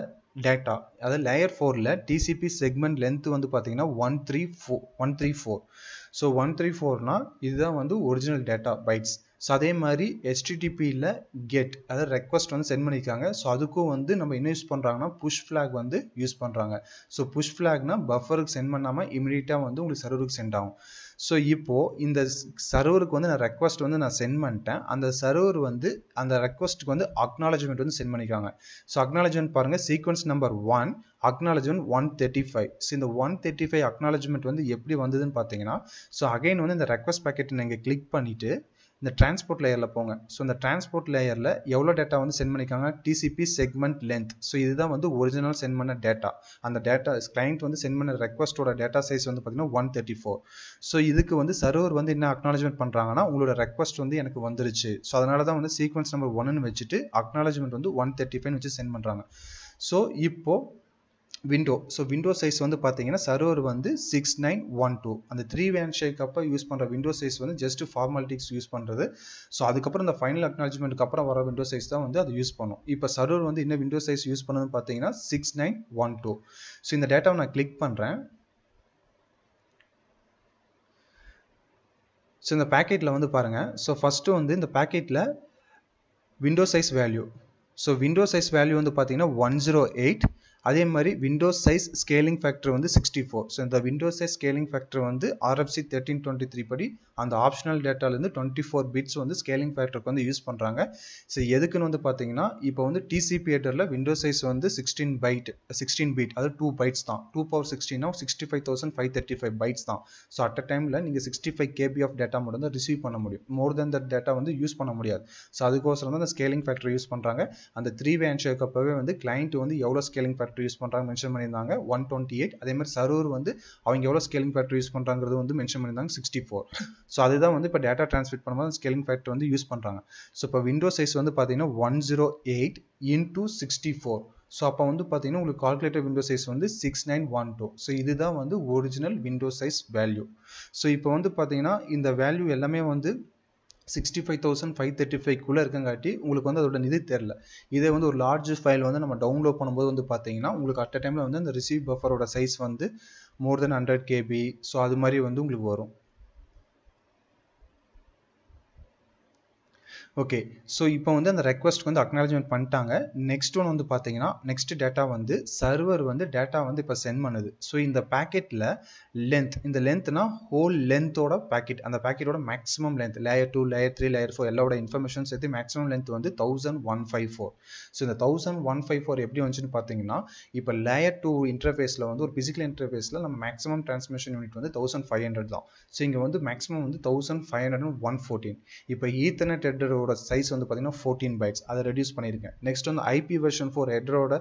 S1: டேட்டா அதாவது லேயர் ஃபோரில் டிசிபி செக்மெண்ட் லென்த் வந்து பார்த்தீங்கன்னா one three four one three four so one three ஃபோர்னால் இதுதான் வந்து ஒரிஜினல் டேட்டா பைட்ஸ் ஸோ அதே மாதிரி ஹெச்டிடிபியில் கெட் அதாவது ரெக்வஸ்ட் வந்து சென்ட் பண்ணியிருக்காங்க ஸோ அதுக்கும் வந்து நம்ம என்ன யூஸ் பண்ணுறாங்கன்னா புஷ் ஃப்ளாக் வந்து யூஸ் பண்ணுறாங்க ஸோ புஷ் ஃப்ளாக்னால் பஃபருக்கு சென்ட் பண்ணாமல் இமீடியட்டாக வந்து உங்களுக்கு சர்வருக்கு சென்ட் ஆகும் ஸோ இப்போது இந்த சர்வருக்கு வந்து நான் ரெக்வஸ்ட் வந்து நான் சென்ட் பண்ணிட்டேன் அந்த சர்வர் வந்து அந்த ரெக்வஸ்ட்டுக்கு வந்து அக்னாலஜ்மெண்ட் வந்து சென்ட் பண்ணிக்காங்க ஸோ அக்னாலஜ்மெண்ட் பாருங்கள் sequence number one acknowledgement one thirty five so இந்த ஒன் தேர்ட்டி ஃபைவ் அக்னாலஜ்மெண்ட் வந்து எப்படி வந்ததுன்னு பார்த்தீங்கன்னா ஸோ அகைன் வந்து இந்த ரெக்வஸ்ட் பேக்கெட் நீங்கள் கிளிக் பண்ணிவிட்டு இந்த டிரான்ஸ்போர்ட் லேயரில் போங்க ஸோ இந்த டிரான்ஸ்போர்ட் லேயரில் எவ்வளோ டேட்டா வந்து சென்ட் பண்ணிக்காங்க டிசிபி செக்மெண்ட் லென்த் ஸோ இதுதான் வந்து ஒரிஜினல் சென்ட் பண்ண டேட்டா அந்த டேட்டா கிளைண்ட் வந்து சென்ட் பண்ண ரெக்வஸ்ட்டோட டேட்டா சைஸ் வந்து பார்த்தீங்கன்னா ஒன் தேர்ட்டி ஃபோர் ஸோ இதுக்கு வந்து சர்வர் வந்து என்ன அக்னாலஜ்மெண்ட் பண்ணுறாங்கன்னா உங்களோட ரெக்வஸ்ட் வந்து எனக்கு வந்துருச்சு ஸோ அதனால தான் வந்து சீக்வன்ஸ் நம்பர் ஒன்னு வச்சுட்டு அக்னாலஜ்மெண்ட் வந்து ஒன் தேர்ட்டி ஃபைவ் வச்சு சென்ட் பண்ணுறாங்க ஸோ இப்போது விண்டோ ஸோ விண்டோ சைஸ் வந்து பார்த்தீங்கன்னா சர்வர் வந்து சிக்ஸ் நைன் ஒன் டூ அந்த த்ரீ வேன் ஷேக் அப்போ யூஸ் பண்ணுற விண்டோ சைஸ் வந்து ஜஸ்ட் ஃபார்மாலிட்டிக்ஸ் யூஸ் பண்ணுறது ஸோ அதுக்கப்புறம் இந்த ஃபைனல் அக்னாலஜ்மெண்ட்டுக்கு அப்புறம் வர விண்டோ சைஸ் தான் வந்து அது யூஸ் பண்ணும் இப்போ சர்வர் வந்து என்ன விண்டோ சைஸ் யூஸ் பண்ணதுன்னு பார்த்தீங்கன்னா six nine one two so இந்த டேட்டாவை நான் கிளிக் பண்ணுறேன் ஸோ இந்த பேக்கெட்டில் வந்து பாருங்கள் ஸோ ஃபஸ்ட்டு வந்து இந்த பேக்கெட்டில் window size value so window size value வந்து பார்த்தீங்கன்னா ஒன் ஜீரோ எயிட் அதே மாதிரி விண்டோஸ் சைஸ் ஸ்கேலிங் ஃபேக்டர் வந்து சிக்ஸ்டி ஃபோர் ஸோ இந்த விண்டோஸ் சைஸ் ஸ்கேலிங் ஃபேக்டர் வந்து ஆர்எஃப்சி தேர்ட்டின் டுவெண்ட்டி த்ரீ படி அந்த ஆப்ஷனல் டேட்டாலேருந்து டுவெண்ட்டி ஃபோர் பிட்ஸ் வந்து ஸ்கேலிங் ஃபேக்டருக்கு வந்து யூஸ் பண்ணுறாங்க ஸோ எதுக்குன்னு வந்து பார்த்தீங்கன்னா இப்போ வந்து டிசிபி எட்டரில் விண்டோஸ் சைஸ் வந்து சிக்ஸ்டீன் பைட் சிக்ஸ்டீன் பீட் அது டூ பைட்ஸ் தான் two power சிக்ஸ்டீனா sixty five thousand five thirty five bytes தான் ஸோ அட் அ டைமில் நீங்கள் sixty five KB of data மட்டும் தான் ரிசீவ் பண்ண முடியும் மோர் தென் தட் டேட்டா வந்து யூஸ் பண்ண முடியாது ஸோ அதுக்கோசரம் தான் அந்த ஸ்கேலிங் ஃபேக்டர் யூஸ் பண்ணுறாங்க அந்த த்ரீ வே ஹேண்ட் வந்து கிளைண்ட் வந்து எவ்வளோ ஸ்கேலிங் ஃபேக்டர் ஃபேக்டர் யூஸ் பண்ணுறாங்க மென்ஷன் பண்ணியிருந்தாங்க ஒன் டுவெண்ட்டி எயிட் அதே மாதிரி சரூர் வந்து அவங்க எவ்வளோ ஸ்கேலிங் ஃபேக்டர் யூஸ் பண்ணுறாங்கிறது வந்து மென்ஷன் பண்ணியிருந்தாங்க சிக்ஸ்டி ஃபோர் ஸோ அதுதான் வந்து இப்போ டேட்டா டிரான்ஸ்மிட் பண்ணும்போது ஸ்கேலிங் ஃபேக்டர் வந்து யூஸ் பண்ணுறாங்க ஸோ இப்போ விண்டோ சைஸ் வந்து பார்த்தீங்கன்னா one zero eight into sixty four so அப்போ வந்து பார்த்தீங்கன்னா உங்களுக்கு கால்குலேட்டர் விண்டோ சைஸ் வந்து six nine one two so இதுதான் வந்து original window size value so இப்போ வந்து பார்த்தீங்கன்னா இந்த வேல்யூ எல்லாமே வந்து sixty five thousand five thirty ஃபைவ்க்குள்ளே இருக்கங்காட்டி உங்களுக்கு வந்து அதோட நிதி தெரில இதே வந்து ஒரு லார்ஜ் ஃபைல் வந்து நம்ம டவுன்லோட் பண்ணும்போது வந்து பார்த்தீங்கன்னா உங்களுக்கு அட் டைமில் வந்து அந்த ரிசீவ் பஃபரோட சைஸ் வந்து more than hundred KB so அது மாதிரி வந்து உங்களுக்கு வரும் ஓகே ஸோ இப்போ வந்து அந்த ரெக்வஸ்ட் வந்து அக்னாலஜ்மெண்ட் பண்ணிட்டாங்க நெக்ஸ்ட் ஒன் வந்து பார்த்தீங்கன்னா நெக்ஸ்ட் டேட்டா வந்து சர்வர் வந்து டேட்டா வந்து இப்போ சென்ட் பண்ணுது ஸோ இந்த பேக்கெட்டில் லென்த் இந்த லென்த்னா ஹோல் லென்த்தோட பேக்கெட் அந்த பேக்கெட்டோட maximum length layer two layer three layer four எல்லோட இன்ஃபர்மேஷன் சேர்த்து மேக்ஸிமம் லென்த் வந்து thousand one five four so இந்த தௌசண்ட் ஒன் ஃபைவ் ஃபோர் எப்படி வந்துச்சுன்னு பார்த்தீங்கன்னா இப்போ லேயர் டூ இன்டர்ஃபேஸில் வந்து ஒரு ஃபிசிக்கல் இன்டர்ஃபேஸில் நம்ம மேக்ஸிமம் ட்ரான்ஸ்மிஷன் யூனிட் வந்து தௌசண்ட் ஃபைவ் ஹண்ட்ரட் தான் ஸோ இங்கே வந்து மேக்ஸிமம் வந்து thousand five hundred one fourteen இப்போ ஈத்தனை டெட்டர் ஹெட்ரோட சைஸ் வந்து பார்த்தீங்கன்னா ஃபோர்டீன் பைட்ஸ் அதை ரெடியூஸ் பண்ணியிருக்கேன் நெக்ஸ்ட் வந்து ஐபி வெர்ஷன் ஃபோர் ஹெட்ரோட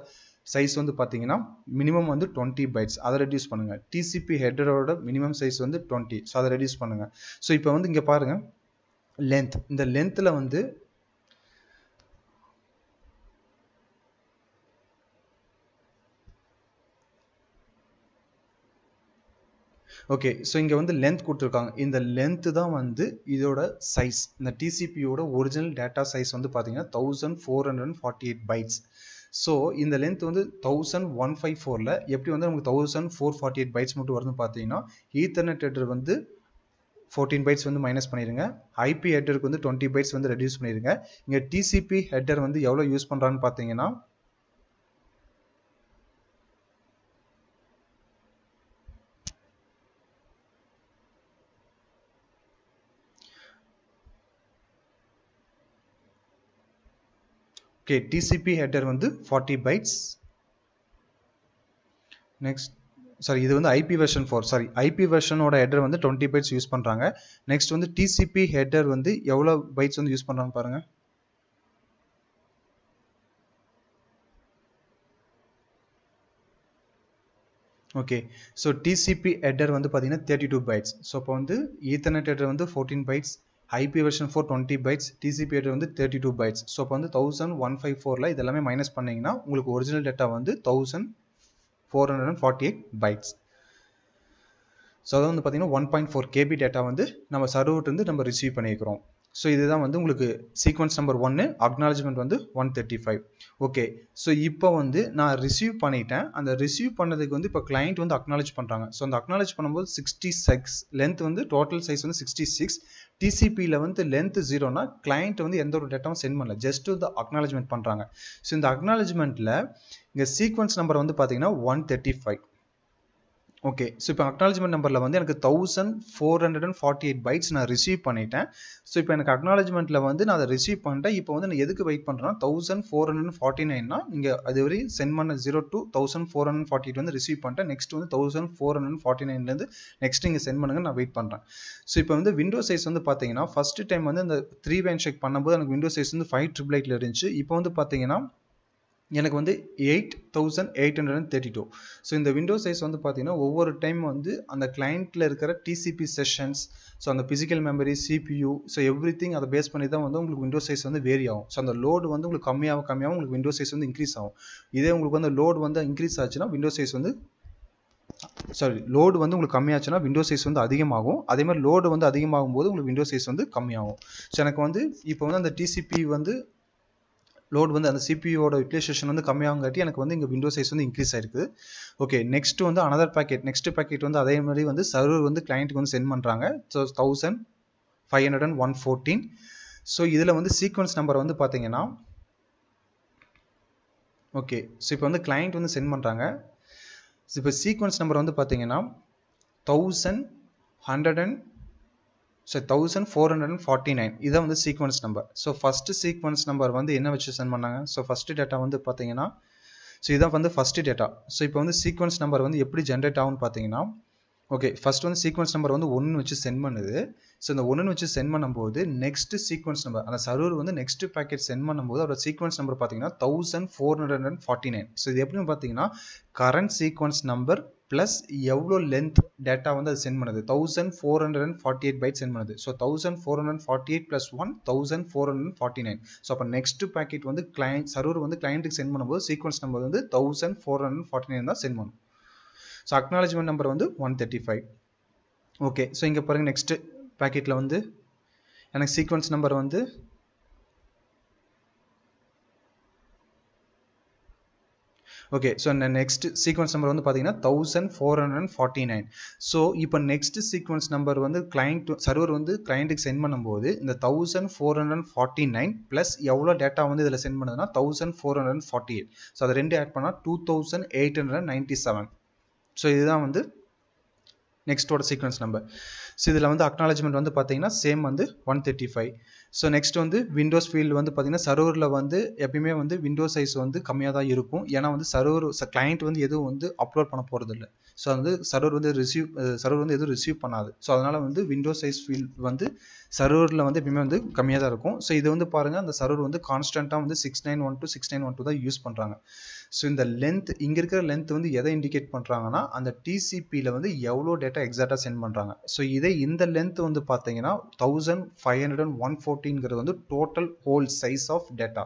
S1: சைஸ் வந்து பார்த்தீங்கன்னா மினிமம் வந்து டுவெண்ட்டி பைட்ஸ் அதை ரெடியூஸ் பண்ணுங்கள் டிசிபி ஹெட்ரோட மினிமம் சைஸ் வந்து டுவெண்ட்டி ஸோ அதை ரெடியூஸ் பண்ணுங்கள் ஸோ இப்போ வந்து இங்கே பாருங்கள் லென்த் இந்த லென்த்தில் வந்து ஓகே ஸோ இங்கே வந்து லென்த் கொடுத்துருக்காங்க இந்த லென்த்து தான் வந்து இதோட சைஸ் இந்த டிசிபியோட ஒரிஜினல் டேட்டா சைஸ் வந்து பார்த்தீங்கன்னா thousand four hundred forty eight bytes so இந்த லென்த் வந்து தௌசண்ட் ஒன் ஃபைவ் ஃபோரில் எப்படி வந்து நமக்கு thousand four forty eight bytes மட்டும் வருதுன்னு பார்த்தீங்கன்னா ஈத்தர்நெட் ஹெட்டர் வந்து ஃபோர்டீன் பைட்ஸ் வந்து மைனஸ் பண்ணிடுங்க ஐபி ஹெட்டருக்கு வந்து டுவெண்ட்டி பைட்ஸ் வந்து ரெடியூஸ் பண்ணிடுங்க இங்கே டிசிபி ஹெட்டர் வந்து எவ்வளோ யூஸ் பண்ணுறான்னு பார்த்தீங்கன்னா ஓகே டிசிபி ஹெட்டர் வந்து ஃபார்ட்டி பைட்ஸ் நெக்ஸ்ட் சாரி இது வந்து IP version four sorry IP வெர்ஷனோட ஹெட்டர் வந்து டுவெண்ட்டி பைட்ஸ் யூஸ் பண்ணுறாங்க நெக்ஸ்ட் வந்து டிசிபி ஹெட்டர் வந்து எவ்வளோ பைட்ஸ் வந்து யூஸ் பண்ணுறாங்க பாருங்கள் ஓகே ஸோ டிசிபி ஹெட்டர் வந்து பார்த்தீங்கன்னா தேர்ட்டி டூ பைட்ஸ் ஸோ அப்போ வந்து ஈத்தர்நெட் ஹெட்டர் வந்து fourteen bytes IP version four twenty bytes TCP வந்து தேர்ட்டி டூ பைட்ஸ் ஸோ அப்போ வந்து தௌசண்ட் ஒன் ஃபைவ் ஃபோரில் இதெல்லாமே மைனஸ் பண்ணிங்கன்னா உங்களுக்கு ஒரிஜினல் டேட்டா வந்து thousand four hundred and forty eight bytes so அதை வந்து பார்த்தீங்கன்னா one point four KB data வந்து நம்ம சர்வர்ட்டு வந்து நம்ம ரிசீவ் பண்ணியிருக்கிறோம் ஸோ இதுதான் வந்து உங்களுக்கு சீக்வன்ஸ் நம்பர் ஒன்று அக்னாலஜ்மெண்ட் வந்து one thirty five okay so இப்போ வந்து நான் ரிசீவ் பண்ணிட்டேன் அந்த ரிசீவ் பண்ணதுக்கு வந்து இப்போ கிளைண்ட் வந்து அக்னாலேஜ் பண்ணுறாங்க ஸோ அந்த அக்னாலேஜ் பண்ணும்போது சிக்ஸ்டி சிக்ஸ் லென்த் வந்து டோட்டல் சைஸ் வந்து சிக்ஸ்டி சிக்ஸ் டிசிபியில் வந்து லென்த் ஜீரோனா கிளைண்ட் வந்து எந்த ஒரு டேட்டாவும் சென்ட் பண்ணல ஜஸ்ட் வந்து அக்னாலஜ்மெண்ட் பண்ணுறாங்க ஸோ இந்த அக்னாலஜ்மெண்ட்டில் இங்கே சீக்வன்ஸ் நம்பர் வந்து பார்த்தீங்கன்னா one thirty five okay so இப்போ அக்னாலஜ்மெண்ட் நம்பரில் வந்து எனக்கு thousand four hundred and forty eight bytes நான் ரிசீவ் பண்ணிட்டேன் ஸோ இப்போ எனக்கு அக்னாலஜ்மெண்ட்டில் வந்து நான் அதை ரிசீவ் பண்ணிட்டேன் இப்போ வந்து நான் எதுக்கு வெயிட் பண்ணுறேன்னா thousand four hundred and forty நைன்னா நீங்கள் அது வரை சென்ட் பண்ண zero two thousand four hundred forty eight வந்து ரிசீவ் பண்ணிட்டேன் நெக்ஸ்ட் வந்து தௌசண்ட் ஃபோர் ஹண்ட்ரட் ஃபார்ட்டி நைன்லேருந்து நெக்ஸ்ட் நீங்கள் சென்ட் பண்ணுங்க நான் வெயிட் பண்ணுறேன் ஸோ இப்போ வந்து விண்டோ சைஸ் வந்து பார்த்தீங்கன்னா ஃபஸ்ட்டு டைம் வந்து அந்த த்ரீ பேன் செக் பண்ணும்போது எனக்கு விண்டோ சைஸ் வந்து ஃபைவ் ட்ரிபிள் எயிட்டில் இருந்துச்சு இப்போ வந்து பார்த்தீங்கன்னா எனக்கு வந்து eight thousand eight hundred and thirty two so இந்த விண்டோ சைஸ் வந்து பார்த்தீங்கன்னா ஒவ்வொரு டைம் வந்து அந்த கிளைண்ட்டில் இருக்கிற டிசிபி செஷன்ஸ் ஸோ அந்த physical memory CPU so everything அதை பேஸ் பண்ணி தான் வந்து உங்களுக்கு விண்டோ சைஸ் வந்து வேரி ஆகும் ஸோ அந்த லோடு வந்து உங்களுக்கு கம்மியாக கம்மியாகவும் உங்களுக்கு விண்டோ சைஸ் வந்து இன்க்ரீஸ் ஆகும் இதே உங்களுக்கு வந்து லோடு வந்து இன்க்ரீஸ் ஆச்சுன்னா விண்டோ சைஸ் வந்து சாரி லோடு வந்து உங்களுக்கு கம்மியாச்சுன்னா விண்டோ சைஸ் வந்து அதிகமாகும் அதே மாதிரி லோடு வந்து அதிகமாகும் போது உங்களுக்கு விண்டோ சைஸ் வந்து கம்மியாகும் ஸோ எனக்கு வந்து இப்போ வந்து அந்த டிசிபி வந்து லோட் வந்து அந்த சிபியோட யூட்டிலைசேஷன் வந்து கம்மியாகாட்டி எனக்கு வந்து இங்கே விண்டோ சைஸ் வந்து இன்க்ரீஸ் ஆயிருக்கு ஓகே நெக்ஸ்ட் வந்து அனதர் பேக்கெட் நெக்ஸ்ட் பேக்கெட் வந்து அதே மாதிரி வந்து சர்வர் வந்து கிளைண்ட்டுக்கு வந்து சென்ட் பண்ணுறாங்க so thousand five hundred and one fourteen so இதில் வந்து சீக்வன்ஸ் நம்பர் வந்து பார்த்தீங்கன்னா ஓகே ஸோ இப்போ வந்து கிளைண்ட் வந்து சென்ட் பண்ணுறாங்க இப்போ சீக்வன்ஸ் நம்பர் வந்து பார்த்தீங்கன்னா thousand hundred and so thousand four hundred and forty nine இதான் வந்து sequence number so first sequence number வந்து என்ன வச்சு சென்ட் பண்ணாங்க ஸோ ஃபஸ்ட்டு டேட்டா வந்து பார்த்தீங்கன்னா ஸோ இதான் வந்து ஃபஸ்ட்டு டேட்டா ஸோ இப்போ வந்து சீக்வன்ஸ் நம்பர் வந்து எப்படி ஜென்ரேட் ஆகும்னு பார்த்தீங்கன்னா ஓகே ஃபஸ்ட் வந்து சீக்வன்ஸ் நம்பர் வந்து ஒன்று வச்சு சென்ட் பண்ணுது ஸோ இந்த ஒன்று வச்சு சென்ட் பண்ணும்போது நெக்ஸ்ட் சீக்வன்ஸ் நம்பர் அந்த சர்வர் வந்து நெக்ஸ்ட் பேக்கெட் சென்ட் பண்ணும்போது அதோட சீக்வன்ஸ் நம்பர் பார்த்தீங்கன்னா thousand four hundred and forty nine so இது எப்படின்னு பார்த்தீங்கன்னா கரண்ட் சீக்வன்ஸ் நம்பர் ப்ளஸ் எவ்வளோ லென்த் டேட்டா வந்து அது சென்ட் பண்ணுது thousand four hundred and forty eight byte send பண்ணுது so thousand four hundred forty eight plus one thousand four hundred forty nine so அப்போ next packet வந்து client server வந்து கிளைண்ட்டுக்கு send பண்ணும்போது சீக்வன்ஸ் நம்பர் வந்து thousand four hundred forty nine தான் send பண்ணும் so acknowledgement number வந்து one thirty five okay so இங்கே பாருங்கள் நெக்ஸ்ட்டு பேக்கெட்டில் வந்து எனக்கு சீக்வன்ஸ் நம்பர் வந்து okay so next sequence number வந்து பார்த்தீங்கன்னா thousand four hundred forty nine so இப்போ நெக்ஸ்ட் சீக்வன்ஸ் நம்பர் வந்து கிளைண்ட் சர்வர் வந்து கிளைண்ட்டுக்கு சென்ட் பண்ணும்போது இந்த thousand four hundred forty nine plus எவ்வளோ டேட்டா வந்து இதில் சென்ட் பண்ணுதுன்னா thousand four hundred forty eight so அதை ரெண்டு ஆட் பண்ணால் two thousand eight hundred ninety seven so இதுதான் வந்து நெக்ஸ்ட்டோட சீக்வன்ஸ் நம்பர் ஸோ இதில் வந்து அக்னாலஜ்மெண்ட் வந்து பார்த்தீங்கன்னா சேம் வந்து one thirty five so next வந்து விண்டோஸ் ஃபீல்டு வந்து பார்த்திங்கன்னா சர்வரில் வந்து எப்பயுமே வந்து விண்டோஸ் சைஸ் வந்து கம்மியாக தான் இருக்கும் ஏன்னா வந்து சர்வர் கிளைண்ட் வந்து எதுவும் வந்து அப்லோட் பண்ண போகிறது இல்லை ஸோ வந்து சர்வர் வந்து ரிசீவ் சர்வர் வந்து எதுவும் ரிசீவ் பண்ணாது ஸோ அதனால் வந்து விண்டோஸ் சைஸ் ஃபீல்ட் வந்து சர்வரில் வந்து எப்பயுமே வந்து கம்மியாக தான் இருக்கும் ஸோ இது வந்து பாருங்கள் அந்த சர்வர் வந்து கான்ஸ்டண்ட்டாக வந்து six nine one two six nine one two தான் யூஸ் பண்ணுறாங்க ஸோ இந்த லென்த் இங்கே இருக்கிற லென்த் வந்து எதை இண்டிகேட் பண்ணுறாங்கன்னா அந்த டிசிபியில் வந்து எவ்வளோ டேட்டா எக்ஸாக்டாக சென்ட் பண்ணுறாங்க ஸோ இதே இந்த லென்த் வந்து பார்த்தீங்கன்னா thousand five hundred and one ஃபோர்ட்டின்ங்கிறது வந்து total whole size of data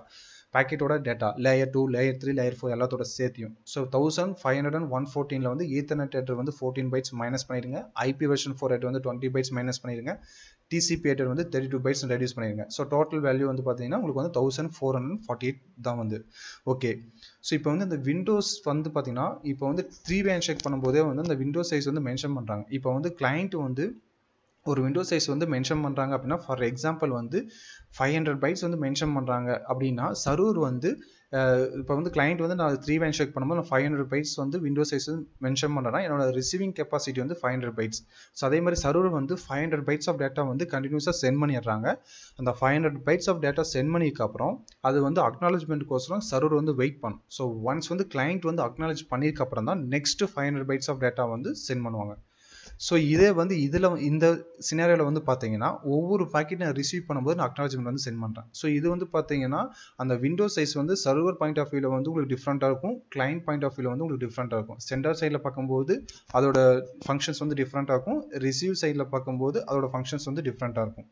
S1: பேக்கெட்டோட data layer two layer three layer four எல்லாத்தோட சேர்த்தியும் so thousand five hundred and one ஃபோர்டீனில் வந்து ஈத்தர்நெட் டேட்டர் வந்து ஃபோர்டீன் பைட்ஸ் மைனஸ் பண்ணிடுங்க ஐபி வெர்ஷன் ஃபோர் ரேட் வந்து டுவெண்ட்டி பைட்ஸ் மைனஸ் பண்ணிடுங்க டிசிபி ஏட்டர் வந்து தேர்ட்டி டூ பைட்ஸ் ரெடியூஸ் பண்ணிடுங்க ஸோ டோட்டல் வேல்யூ வந்து பார்த்தீங்கன்னா உங்களுக்கு வந்து thousand four hundred forty eight தான் வந்து ஓகே ஸோ இப்போ வந்து இந்த விண்டோஸ் வந்து பார்த்தீங்கன்னா இப்போ வந்து த்ரீ வே செக் பண்ணும்போதே வந்து அந்த விண்டோ சைஸ் வந்து மென்ஷன் பண்ணுறாங்க இப்போ வந்து கிளைண்ட் வந்து ஒரு விண்டோ சைஸ் வந்து மென்ஷன் பண்ணுறாங்க அப்படின்னா ஃபார் எக்ஸாம்பிள் வந்து ஃபைவ் ஹண்ட்ரட் பைட்ஸ் வந்து மென்ஷன் பண்ணுறாங்க அப்படின்னா சரூர் வந்து இப்போ வந்து கிளைண்ட் வந்து நான் த்ரீ வேன் ஷேக் பண்ணும்போது நான் ஃபைவ் ஹண்ட்ரட் பைட்ஸ் வந்து விண்டோ சைஸ் மென்ஷன் பண்ணேன்னா என்னோட ரிசீவிங் கெப்பாசிட்டி வந்து ஃபைவ் ஹண்ட்ரட் பைட்ஸ் ஸோ அதே மாதிரி சர்வர் வந்து five hundred bytes of data வந்து கண்டினியூஸாக சென்ட் பண்ணிடுறாங்க அந்த five hundred bytes of data send பண்ணிக்கப்புறம் அது வந்து கோசரம் சர்வர் வந்து வெயிட் பண்ணும் ஸோ ஒன்ஸ் வந்து கிளைண்ட் வந்து அக்னாலேஜ் பண்ணியிருக்கப்புறம் தான் next five hundred bytes of data வந்து சென்ட் பண்ணுவாங்க ஸோ இதே வந்து இதில் இந்த சினாரியோவில் வந்து பார்த்தீங்கன்னா ஒவ்வொரு பாக்கெட் நான் ரிசீவ் பண்ணும்போது நான் அக்னாலஜிமெண்ட் வந்து சென்ட் பண்ணுறேன் ஸோ இது வந்து பார்த்தீங்கன்னா அந்த விண்டோ சைஸ் வந்து சர்வர் பாயிண்ட் ஆஃப் வியூவில் வந்து உங்களுக்கு டிஃப்ரெண்ட்டாக இருக்கும் கிளைண்ட் பாயிண்ட் ஆஃப் வியூவில் வந்து உங்களுக்கு டிஃப்ரெண்ட்டாக இருக்கும் சென்டர் சைடில் பார்க்கும்போது அதோட ஃபங்க்ஷன்ஸ் வந்து டிஃப்ரெண்ட்டாக இருக்கும் ரிசீவ் சைடில் பார்க்கும்போது அதோட ஃபங்க்ஷன்ஸ் வந்து டிஃப்ரெண்ட்டாக இருக்கும்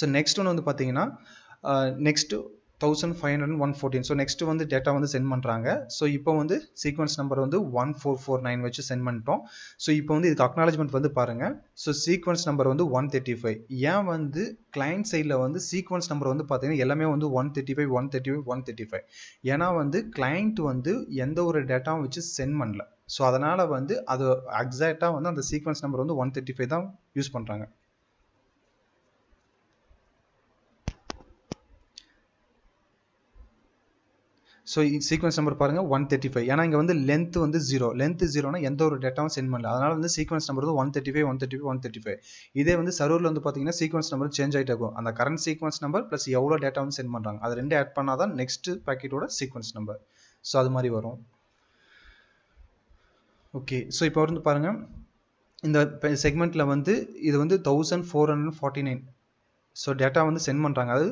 S1: ஸோ நெக்ஸ்ட் ஒன்று வந்து பார்த்தீங்கன்னா next thousand five hundred one fourteen so next வந்து டேட்டா வந்து சென்ட் பண்ணுறாங்க ஸோ இப்போ வந்து சீக்வன்ஸ் நம்பர் வந்து ஒன் ஃபோர் ஃபோர் நைன் வச்சு சென்ட் பண்ணிட்டோம் ஸோ இப்போ வந்து இதுக்கு அக்னாலஜ்மெண்ட் வந்து பாருங்கள் ஸோ சீக்வன்ஸ் நம்பர் வந்து ஒன் தேர்ட்டி ஃபைவ் ஏன் வந்து கிளைண்ட் சைடில் வந்து சீக்வன்ஸ் நம்பர் வந்து பார்த்தீங்கன்னா எல்லாமே வந்து one thirty five one thirty five one thirty five ஏன்னா வந்து கிளைண்ட் வந்து எந்த ஒரு டேட்டாவும் வச்சு சென்ட் பண்ணல ஸோ அதனால் வந்து அது எக்ஸாக்டாக வந்து அந்த சீக்வன்ஸ் நம்பர் வந்து ஒன் தேர்ட்டி ஃபைவ் தான் யூஸ் பண்ணுறாங்க ஸோ சீக்வன்ஸ் நம்பர் பாருங்க ஒன் தேர்ட்டி ஃபைவ் ஏன்னா இங்கே வந்து லென்த் வந்து ஜீரோ லென்த் ஜீரோனா எந்த ஒரு டேட்டாவும் சென்ட் பண்ணல அதனால வந்து சீக்வன்ஸ் நம்பர் வந்து one thirty five one thirty one thirty five இதே வந்து சர்வரில் வந்து பார்த்தீங்கன்னா சீக்வன்ஸ் நம்பர் சேஞ்ச் ஆகிட்டு இருக்கும் அந்த கரண்ட் சீக்வன்ஸ் நம்பர் ப்ளஸ் எவ்வளோ டேட்டா வந்து சென்ட் பண்ணுறாங்க அது ரெண்டு ஆட் பண்ணால் தான் நெக்ஸ்ட் பேக்கெட்டோட சீக்வன்ஸ் நம்பர் ஸோ அது மாதிரி வரும் ஓகே ஸோ இப்போ வந்து பாருங்கள் இந்த செக்மெண்ட்டில் வந்து இது வந்து thousand four hundred forty nine so data வந்து சென்ட் பண்ணுறாங்க அது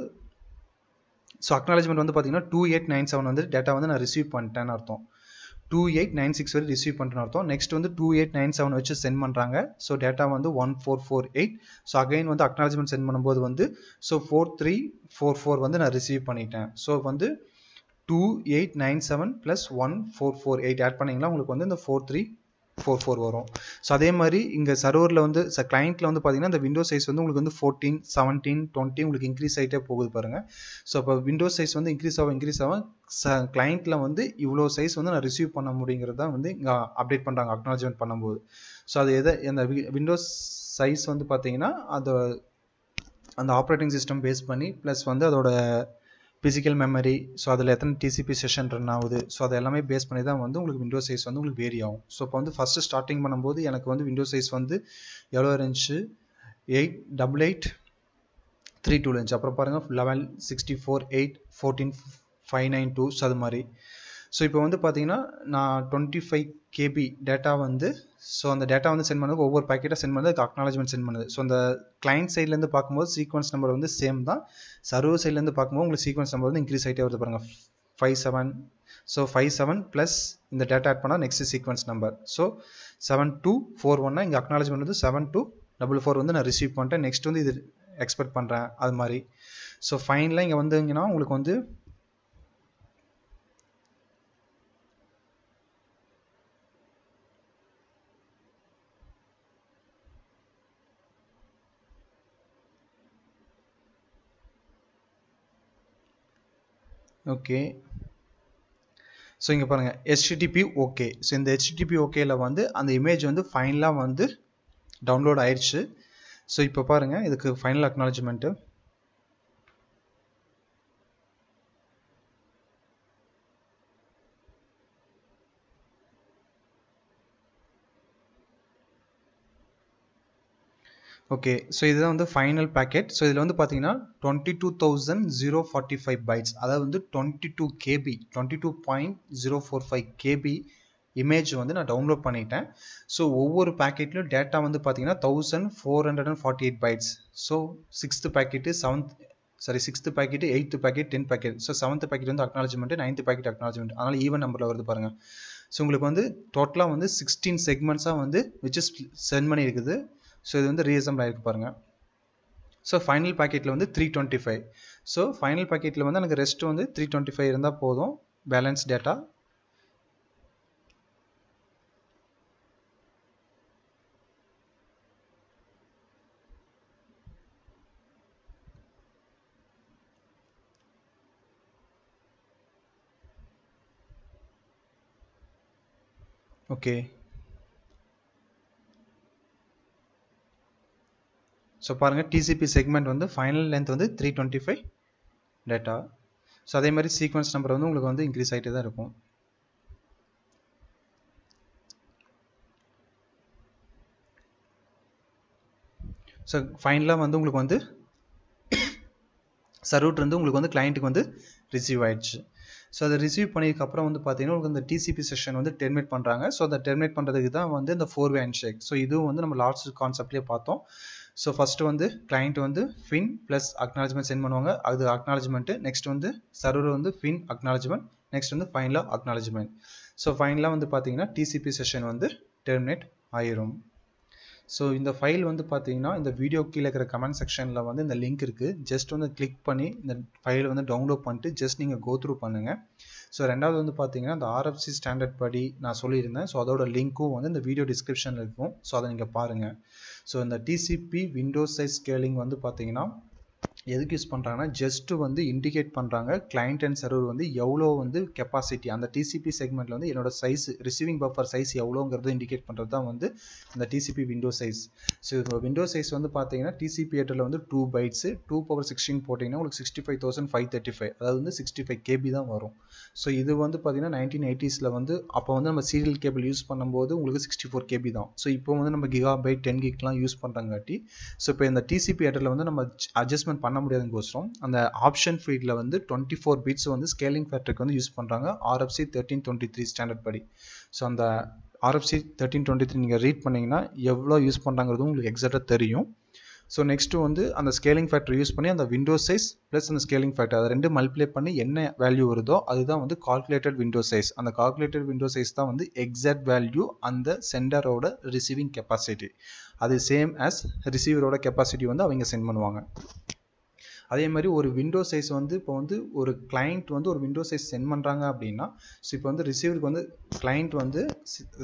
S1: ஸோ அக்னாலஜ்மெண்ட் வந்து பார்த்தீங்கன்னா டூ எயிட் நைன் செவன் வந்து டேட்டா வந்து நான் ரிசீவ் பண்ணிட்டேன்னு அர்த்தம் டூ எயிட் நைன் சிக்ஸ் வரை ரிசீவ் பண்ணுறேன்னு அர்த்தம் நெக்ஸ்ட் வந்து டூ எயிட் நைன் செவன் வச்சு சென்ட் பண்ணுறாங்க ஸோ டேட்டா வந்து one four four eight so again வந்து அக்னாலஜ்மெண்ட் சென்ட் பண்ணும்போது வந்து so four three four four வந்து நான் ரிசீவ் பண்ணிட்டேன் ஸோ வந்து two eight nine seven plus one four four eight add பண்ணிங்கன்னா உங்களுக்கு வந்து இந்த ஃபோர் த்ரீ ஃபோர் ஃபோர் வரும் ஸோ அதே மாதிரி இங்கே சர்வரில் வந்து ச கிளைண்ட்டில் வந்து பார்த்தீங்கன்னா இந்த விண்டோ சைஸ் வந்து உங்களுக்கு வந்து ஃபோர்டீன் செவன்டீன் டுவெண்ட்டி உங்களுக்கு இன்க்ரீஸ் ஆகிட்டே போகுது பாருங்கள் ஸோ அப்போ விண்டோ சைஸ் வந்து இன்க்ரீஸ் ஆகும் இன்க்ரீஸ் ஆகும் ச கிளைண்ட்டில் வந்து இவ்வளோ சைஸ் வந்து நான் ரிசீவ் பண்ண முடியுங்கிறது தான் வந்து இங்கே அப்டேட் பண்ணுறாங்க அக்னாலஜ்மெண்ட் பண்ணும்போது ஸோ அது எதை அந்த விண்டோஸ் சைஸ் வந்து பார்த்தீங்கன்னா அந்த அந்த ஆப்ரேட்டிங் சிஸ்டம் பேஸ் பண்ணி ப்ளஸ் வந்து அதோட பிசிக்கல் மெமரி ஸோ அதில் எத்தனை டிசிபி செஷன் ரன் ஆகுது ஸோ அதை எல்லாமே பேஸ் பண்ணி தான் வந்து உங்களுக்கு விண்டோ சைஸ் வந்து உங்களுக்கு வேரி ஆகும் ஸோ இப்போ வந்து ஃபஸ்ட்டு ஸ்டார்டிங் பண்ணும்போது எனக்கு வந்து விண்டோ சைஸ் வந்து எவ்வளோ இருந்துச்சு eight double eight three two இருந்துச்சு அப்புறம் பாருங்கள் eleven sixty four eight fourteen five nine two so அது மாதிரி ஸோ இப்போ வந்து பார்த்தீங்கன்னா நான் டுவெண்ட்டி ஃபைவ் கேபி டேட்டா வந்து ஸோ அந்த டேட்டா வந்து சென்ட் பண்ணுறது ஒவ்வொரு பாக்கெட்டாக சென்ட் பண்ணுறது அதுக்கு அக்னாலஜ்மெண்ட் சென்ட் பண்ணுது ஸோ அந்த கிளைண்ட் சைட்லேருந்து பார்க்கும்போது சீக்வன்ஸ் நம்பர் வந்து சேம் தான் சர்வர் சைட்லேருந்து பார்க்கும்போது உங்களுக்கு சீக்வன்ஸ் நம்பர் வந்து இன்க்ரீஸ் ஆகிட்டே வருது பாருங்கள் five seven so five seven plus இந்த டேட்டா ஆட் பண்ணால் next sequence number so seven two four ஒன்னா இங்கே அக்னாலஜ்மெண்ட் வந்து செவன் டூ டபுள் ஃபோர் வந்து நான் ரிசீவ் பண்ணிட்டேன் நெக்ஸ்ட் வந்து இது எக்ஸ்பெக்ட் பண்ணுறேன் அது மாதிரி ஸோ ஃபைனில் இங்கே வந்துங்கன்னா உங்களுக்கு வந்து ஓகே ஸோ இங்கே பாருங்கள் ஹெச்டிடிபி ஓகே ஸோ இந்த ஹெச்டிடிபி ஓகேயில் வந்து அந்த இமேஜ் வந்து ஃபைனலாக வந்து டவுன்லோட் ஆயிடுச்சு ஸோ இப்போ பாருங்கள் இதுக்கு ஃபைனல் அக்னாலஜ்மெண்ட்டு ஓகே ஸோ இதுதான் வந்து ஃபைனல் பேக்கெட் ஸோ இதில் வந்து பார்த்தீங்கன்னா twenty two thousand zero forty five bytes அதாவது வந்து twenty two KB twenty two point zero four five KB image வந்து நான் டவுன்லோட் பண்ணிட்டேன் ஸோ ஒவ்வொரு பேக்கெட்லையும் டேட்டா வந்து பார்த்தீங்கன்னா thousand four hundred and forty eight bytes so sixth packet seventh sorry sixth packet eighth packet tenth packet so seventh packet வந்து acknowledgement ninth packet acknowledgement அதனால் even நம்பரில் வருது பாருங்கள் ஸோ உங்களுக்கு வந்து டோட்டலாக வந்து சிக்ஸ்டீன் செக்மெண்ட்ஸாக வந்து விச் இஸ் சென்ட் பண்ணி இருக்குது ஸோ இது வந்து ரீசனபிள் ஆகிருக்கு பாருங்கள் ஸோ ஃபைனல் பாக்கெட்டில் வந்து three twenty five so final பாக்கெட்டில் வந்து எனக்கு ரெஸ்ட் வந்து த்ரீ டுவெண்ட்டி ஃபைவ் இருந்தால் போதும் பேலன்ஸ் டேட்டா okay ஸோ பாருங்கள் டிசிபி செக்மெண்ட் வந்து ஃபைனல் லென்த் வந்து three twenty five data so அதே மாதிரி சீக்வன்ஸ் நம்பர் வந்து உங்களுக்கு வந்து இன்க்ரீஸ் ஆகிட்டு தான் இருக்கும் ஸோ ஃபைனலாக வந்து உங்களுக்கு வந்து சர்வூட் வந்து உங்களுக்கு வந்து கிளைண்ட்டுக்கு வந்து ரிசீவ் ஆயிடுச்சு ஸோ அதை ரிசீவ் பண்ணிக்கப்புறம் வந்து பார்த்தீங்கன்னா உங்களுக்கு இந்த டிசிபி செஷன் வந்து டெர்மினேட் பண்ணுறாங்க ஸோ அதை டெர்மினேட் பண்ணுறதுக்கு தான் வந்து இந்த four way handshake so இதுவும் வந்து நம்ம லாஸ்ட் கான்செப்ட்லேயே பார்த்தோம் ஸோ ஃபஸ்ட்டு வந்து கிளைண்ட் வந்து ஃபின் ப்ளஸ் அக்னாலஜ்மெண்ட் சென்ட் பண்ணுவாங்க அது அக்னாலஜ்மெண்ட்டு நெக்ஸ்ட் வந்து சர்வர் வந்து ஃபின் அக்னாலஜ்மெண்ட் நெக்ஸ்ட் வந்து ஃபைனலாக அக்னாலஜ்மெண்ட் ஸோ ஃபைனலாக வந்து பார்த்தீங்கன்னா டிசிபி செஷன் வந்து டெர்மினேட் ஆயிரும் ஸோ இந்த ஃபைல் வந்து பார்த்தீங்கன்னா இந்த வீடியோ கீழே இருக்கிற கமெண்ட் செக்ஷனில் வந்து இந்த லிங்க் இருக்குது ஜஸ்ட் வந்து கிளிக் பண்ணி இந்த ஃபைலை வந்து டவுன்லோட் பண்ணிட்டு ஜஸ்ட் நீங்கள் கோ த்ரூ பண்ணுங்கள் ஸோ ரெண்டாவது வந்து பார்த்தீங்கன்னா இந்த ஆர்எஃப்சி ஸ்டாண்டர்ட் படி நான் சொல்லியிருந்தேன் ஸோ அதோட லிங்க்கும் வந்து இந்த வீடியோ டிஸ்கிரிப்ஷனில் இருக்கும் ஸோ அதை நீங்கள் பாருங்கள் ஸோ இந்த டிசிபி விண்டோஸ் சைஸ் ஸ்கேலிங் வந்து பார்த்தீங்கன்னா எதுக்கு யூஸ் பண்ணுறாங்கன்னா ஜஸ்ட்டு வந்து இண்டிகேட் பண்ணுறாங்க கிளைண்ட் அண்ட் சர்வர் வந்து எவ்வளோ வந்து கெப்பாசிட்டி அந்த டிசிபி செக்மெண்ட்டில் வந்து என்னோட சைஸ் ரிசீவிங் பஃபர் சைஸ் எவ்வளோங்கிறது இண்டிகேட் பண்ணுறது தான் வந்து அந்த டிசிபி விண்டோ சைஸ் ஸோ இப்போ விண்டோ சைஸ் வந்து பார்த்தீங்கன்னா டிசிபி ஏட்டரில் வந்து two bytes two power sixteen போட்டிங்கன்னா உங்களுக்கு sixty five thousand five thirty five அதாவது வந்து சிக்ஸ்டி ஃபைவ் கேபி தான் வரும் ஸோ இது வந்து பார்த்தீங்கன்னா நைன்டீன் எயிட்டிஸில் வந்து அப்போ வந்து நம்ம சீரியல் கேபிள் யூஸ் பண்ணும்போது உங்களுக்கு சிக்ஸ்டி ஃபோர் கேபி தான் ஸோ இப்போ வந்து நம்ம கிகா பை டென் கிக்லாம் யூஸ் பண்ணுறங்காட்டி ஸோ இப்போ இந்த டிசிபி ஏட்டரில் வந்து நம்ம அட்ஜஸ்ட்மெண்ட் பண்ண பண்ண முடியாதுங்கோசரம் அந்த ஆப்ஷன் ஃபீல்டில் வந்து டுவெண்ட்டி ஃபோர் பீட்ஸ் வந்து ஸ்கேலிங் ஃபேக்டருக்கு வந்து யூஸ் பண்ணுறாங்க RFC thirteen twenty three standard படி ஸோ அந்த ஆர்எஃப்சி தேர்ட்டின் டுவெண்ட்டி த்ரீ நீங்கள் ரீட் பண்ணிங்கன்னா எவ்வளோ யூஸ் பண்ணுறாங்கிறது உங்களுக்கு எக்ஸாக்டாக தெரியும் ஸோ நெக்ஸ்ட்டு வந்து அந்த ஸ்கேலிங் ஃபேக்டர் யூஸ் பண்ணி அந்த விண்டோ சைஸ் ப்ளஸ் அந்த ஸ்கேலிங் ஃபேக்டர் அதை ரெண்டு மல்டிப்ளை பண்ணி என்ன வேல்யூ வருதோ அதுதான் வந்து கால்குலேட்டட் விண்டோ சைஸ் அந்த கால்குலேட்டட் விண்டோ சைஸ் தான் வந்து எக்ஸாக்ட் வேல்யூ அந்த சென்டரோட ரிசீவிங் கெப்பாசிட்டி அது சேம் ஆஸ் ரிசீவரோட கெப்பாசிட்டி வந்து அவங்க சென்ட் பண்ணுவாங்க அதே மாதிரி ஒரு விண்டோ சைஸ் வந்து இப்போ வந்து ஒரு கிளைண்ட் வந்து ஒரு விண்டோ சைஸ் சென்ட் பண்ணுறாங்க அப்படின்னா ஸோ இப்போ வந்து ரிசீவருக்கு வந்து கிளைண்ட் வந்து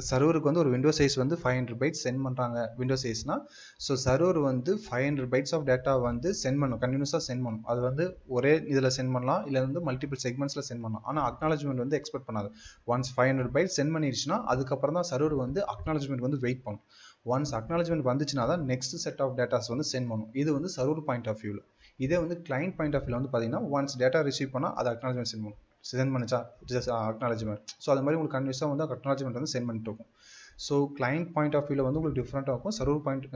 S1: சர்வருக்கு வந்து ஒரு விண்டோ சைஸ் வந்து ஃபைவ் ஹண்ட்ரட் பைட்ஸ் சென்ட் பண்ணுறாங்க விண்டோ சைஸ்னால் ஸோ சர்வர் வந்து five hundred bytes of data வந்து சென்ட் பண்ணும் கண்டினியூஸாக சென்ட் பண்ணும் அது வந்து ஒரே இதில் சென்ட் பண்ணலாம் இல்லை வந்து மல்டிபிள் செக்மெண்ட்ஸில் சென்ட் பண்ணலாம் ஆனால் அக்னாலஜ்மெண்ட் வந்து எக்ஸ்பெக்ட் பண்ணாது once five hundred byte sent பண்ணிடுச்சுன்னா அதுக்கப்புறம் தான் சர்வர் வந்து அக்னாலஜ்மெண்ட் வந்து வெயிட் பண்ணும் ஒன்ஸ் அக்னாலஜ்மெண்ட் வந்துச்சுன்னா தான் நெக்ஸ்ட் செட் ஆஃப் டேட்டாஸ் வந்து சென்ட் பண்ணும் இது வந்து சர்வர் பாயிண்ட் ஆஃப் வியூவில் இதே வந்து கிளைண்ட் பாயிண்ட் ஆஃப் வியூவில் வந்து பார்த்தீங்கன்னா ஒன்ஸ் டேட்டா ரிசீவ் பண்ணால் அது அக்னாலஜ்மெண்ட் சென்ட் பண்ணும் சென்ட் பண்ணிச்சா அக்னாலஜ்மெண்ட் ஸோ அது மாதிரி உங்களுக்கு கன்வியூஸாக வந்து அக்னாலஜ்மெண்ட் வந்து சென்ட் பண்ணிட்டு இருக்கும் ஸோ கிளைண்ட் பாயிண்ட் ஆஃப் வியூவில் வந்து உங்களுக்கு டிஃப்ரெண்ட்டாக இருக்கும் server point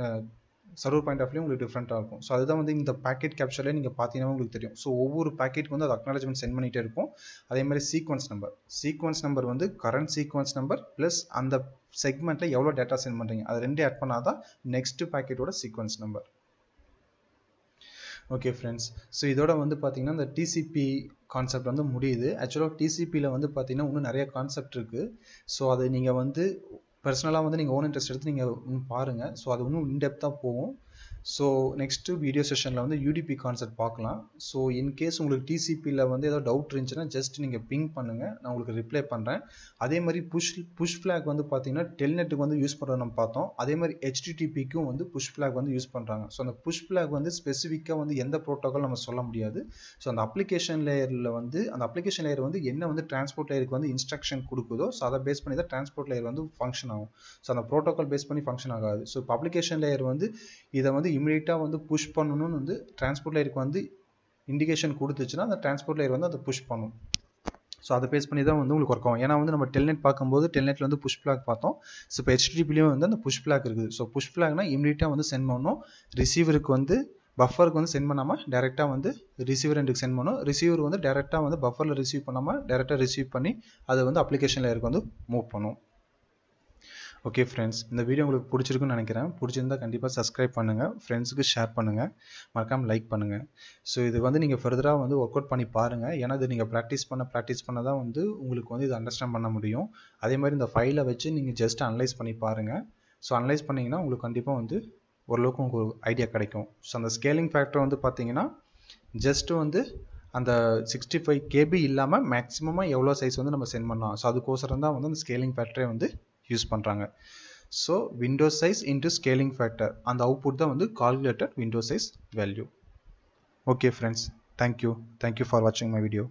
S1: server point of view உங்களுக்கு டிஃப்ரெண்ட்டாக இருக்கும் ஸோ அதுதான் வந்து இந்த பேக்கெட் கேப்ச்சரில் நீங்கள் பார்த்தீங்கன்னா உங்களுக்கு தெரியும் ஸோ ஒவ்வொரு பேக்கெட்டுக்கு வந்து அது அக்னாலஜ்மெண்ட் சென்ட் பண்ணிகிட்டே இருக்கும் அதே மாதிரி சீக்வன்ஸ் நம்பர் சீக்வன்ஸ் நம்பர் வந்து கரண்ட் சீக்வன்ஸ் நம்பர் ப்ளஸ் அந்த செக்மெண்ட்டில் எவ்வளோ டேட்டா சென்ட் பண்ணுறீங்க அது ரெண்டு ஆட் பண்ணால் தான் நெக்ஸ்ட் பேக்கெட்டோட sequence number okay friends so இதோட வந்து பார்த்தீங்கன்னா இந்த டிசிபி கான்செப்ட் வந்து முடியுது ஆக்சுவலாக டிசிபியில் வந்து பார்த்தீங்கன்னா இன்னும் நிறைய கான்செப்ட் இருக்குது ஸோ அது நீங்கள் வந்து பர்சனலாக வந்து நீங்கள் ஓன் இன்ட்ரெஸ்ட் எடுத்து நீங்கள் பாருங்கள் ஸோ அது இன்னும் இன்டெப்த்தாக போகும் ஸோ நெக்ஸ்ட்டு வீடியோ செஷனில் வந்து யூடிபி கான்செப்ட் பார்க்கலாம் ஸோ இன்கேஸ் உங்களுக்கு டிசிபியில் வந்து ஏதோ டவுட் இருந்துச்சுன்னா ஜஸ்ட் நீங்கள் பிங்க் பண்ணுங்கள் நான் உங்களுக்கு ரிப்ளை பண்ணுறேன் அதே மாதிரி புஷ் புஷ் ஃப்ளாக் வந்து பார்த்தீங்கன்னா டெல்நெட்டுக்கு வந்து யூஸ் பண்ணுறோம் நம்ம பார்த்தோம் அதே மாதிரி ஹெச்டிடிபிக்கும் வந்து புஷ் ஃப்ளாக் வந்து யூஸ் பண்ணுறாங்க ஸோ அந்த புஷ் ஃப்ளாக் வந்து ஸ்பெசிஃபிக்காக வந்து எந்த ப்ரோட்டோக்கால் நம்ம சொல்ல முடியாது ஸோ அந்த அப்ளிகேஷன் லேயரில் வந்து அந்த அப்ளிகேஷன் லேயர் வந்து என்ன வந்து டிரான்ஸ்போர்ட் லேயருக்கு வந்து இன்ஸ்ட்ரக்ஷன் கொடுக்குதோ ஸோ அதை பேஸ் பண்ணி தான் டிரான்ஸ்போர்ட் லேயர் வந்து ஃபங்க்ஷன் ஆகும் ஸோ அந்த ப்ரோட்டோக்கால் பேஸ் பண்ணி ஃபங்க்ஷன் ஆகாது ஸோ இப்போ அப்ளிகேஷன் லேயர் வந்து இதை வந்து இமீடியட்டாக வந்து புஷ் பண்ணணும்னு வந்து டிரான்ஸ்போர்ட் லேயருக்கு வந்து இண்டிகேஷன் கொடுத்துச்சுன்னா அந்த டிரான்ஸ்போர்ட் லேயர் வந்து அதை புஷ் பண்ணும் ஸோ அதை பேஸ் பண்ணி தான் வந்து உங்களுக்கு ஒர்க் ஆகும் ஏன்னா வந்து நம்ம டெல்நெட் பார்க்கும்போது டெல்நெட்டில் வந்து புஷ் பிளாக் பார்த்தோம் ஸோ இப்போ ஹெச்டிபிலையும் வந்து அந்த புஷ் பிளாக் இருக்குது ஸோ புஷ் பிளாக்னா இமீடியட்டாக வந்து சென்ட் பண்ணணும் ரிசீவருக்கு வந்து பஃபருக்கு வந்து சென்ட் பண்ணாமல் டேரெக்டாக வந்து ரிசீவர் எண்டுக்கு சென்ட் பண்ணும் ரிசீவர் வந்து டேரெக்டாக வந்து பஃபரில் ரிசீவ் பண்ணாமல் டேரெக்டாக ரிசீவ் பண்ணி அதை வந்து அப்ளிகேஷன் லேயருக்கு வந்து மூவ் பண்ணும் ஓகே ஃப்ரெண்ட்ஸ் இந்த வீடியோ உங்களுக்கு பிடிச்சிருக்குன்னு நினைக்கிறேன் பிடிச்சிருந்தா கண்டிப்பாக சப்ஸ்கிரைப் பண்ணுங்கள் ஃப்ரெண்ட்ஸுக்கு ஷேர் பண்ணுங்கள் மறக்காமல் லைக் பண்ணுங்கள் ஸோ இது வந்து நீங்கள் ஃபர்தராக வந்து ஒர்க் அவுட் பண்ணி பாருங்கள் ஏன்னா இது நீங்கள் ப்ராக்டிஸ் பண்ண ப்ராக்டிஸ் பண்ண தான் வந்து உங்களுக்கு வந்து இது அண்டர்ஸ்டாண்ட் பண்ண முடியும் அதே மாதிரி இந்த ஃபைலை வச்சு நீங்கள் ஜஸ்ட் அனலைஸ் பண்ணி பாருங்கள் ஸோ அனலைஸ் பண்ணிங்கன்னா உங்களுக்கு கண்டிப்பாக வந்து ஓரளவுக்கு உங்களுக்கு ஐடியா கிடைக்கும் ஸோ அந்த ஸ்கேலிங் ஃபேக்டர் வந்து பார்த்தீங்கன்னா ஜஸ்ட்டு வந்து அந்த சிக்ஸ்டி ஃபைவ் கேபி இல்லாமல் மேக்ஸிமமாக எவ்வளோ சைஸ் வந்து நம்ம சென்ட் பண்ணலாம் ஸோ அதுக்கோசரம் தான் வந்து அந்த ஸ்கேலிங் ஃபேக்டரே வந்து யூஸ் பண்ணுறாங்க so window size into scaling factor அந்த அவுட்புட் தான் வந்து calculated window size value okay friends thank you thank you for வாட்சிங் மை வீடியோ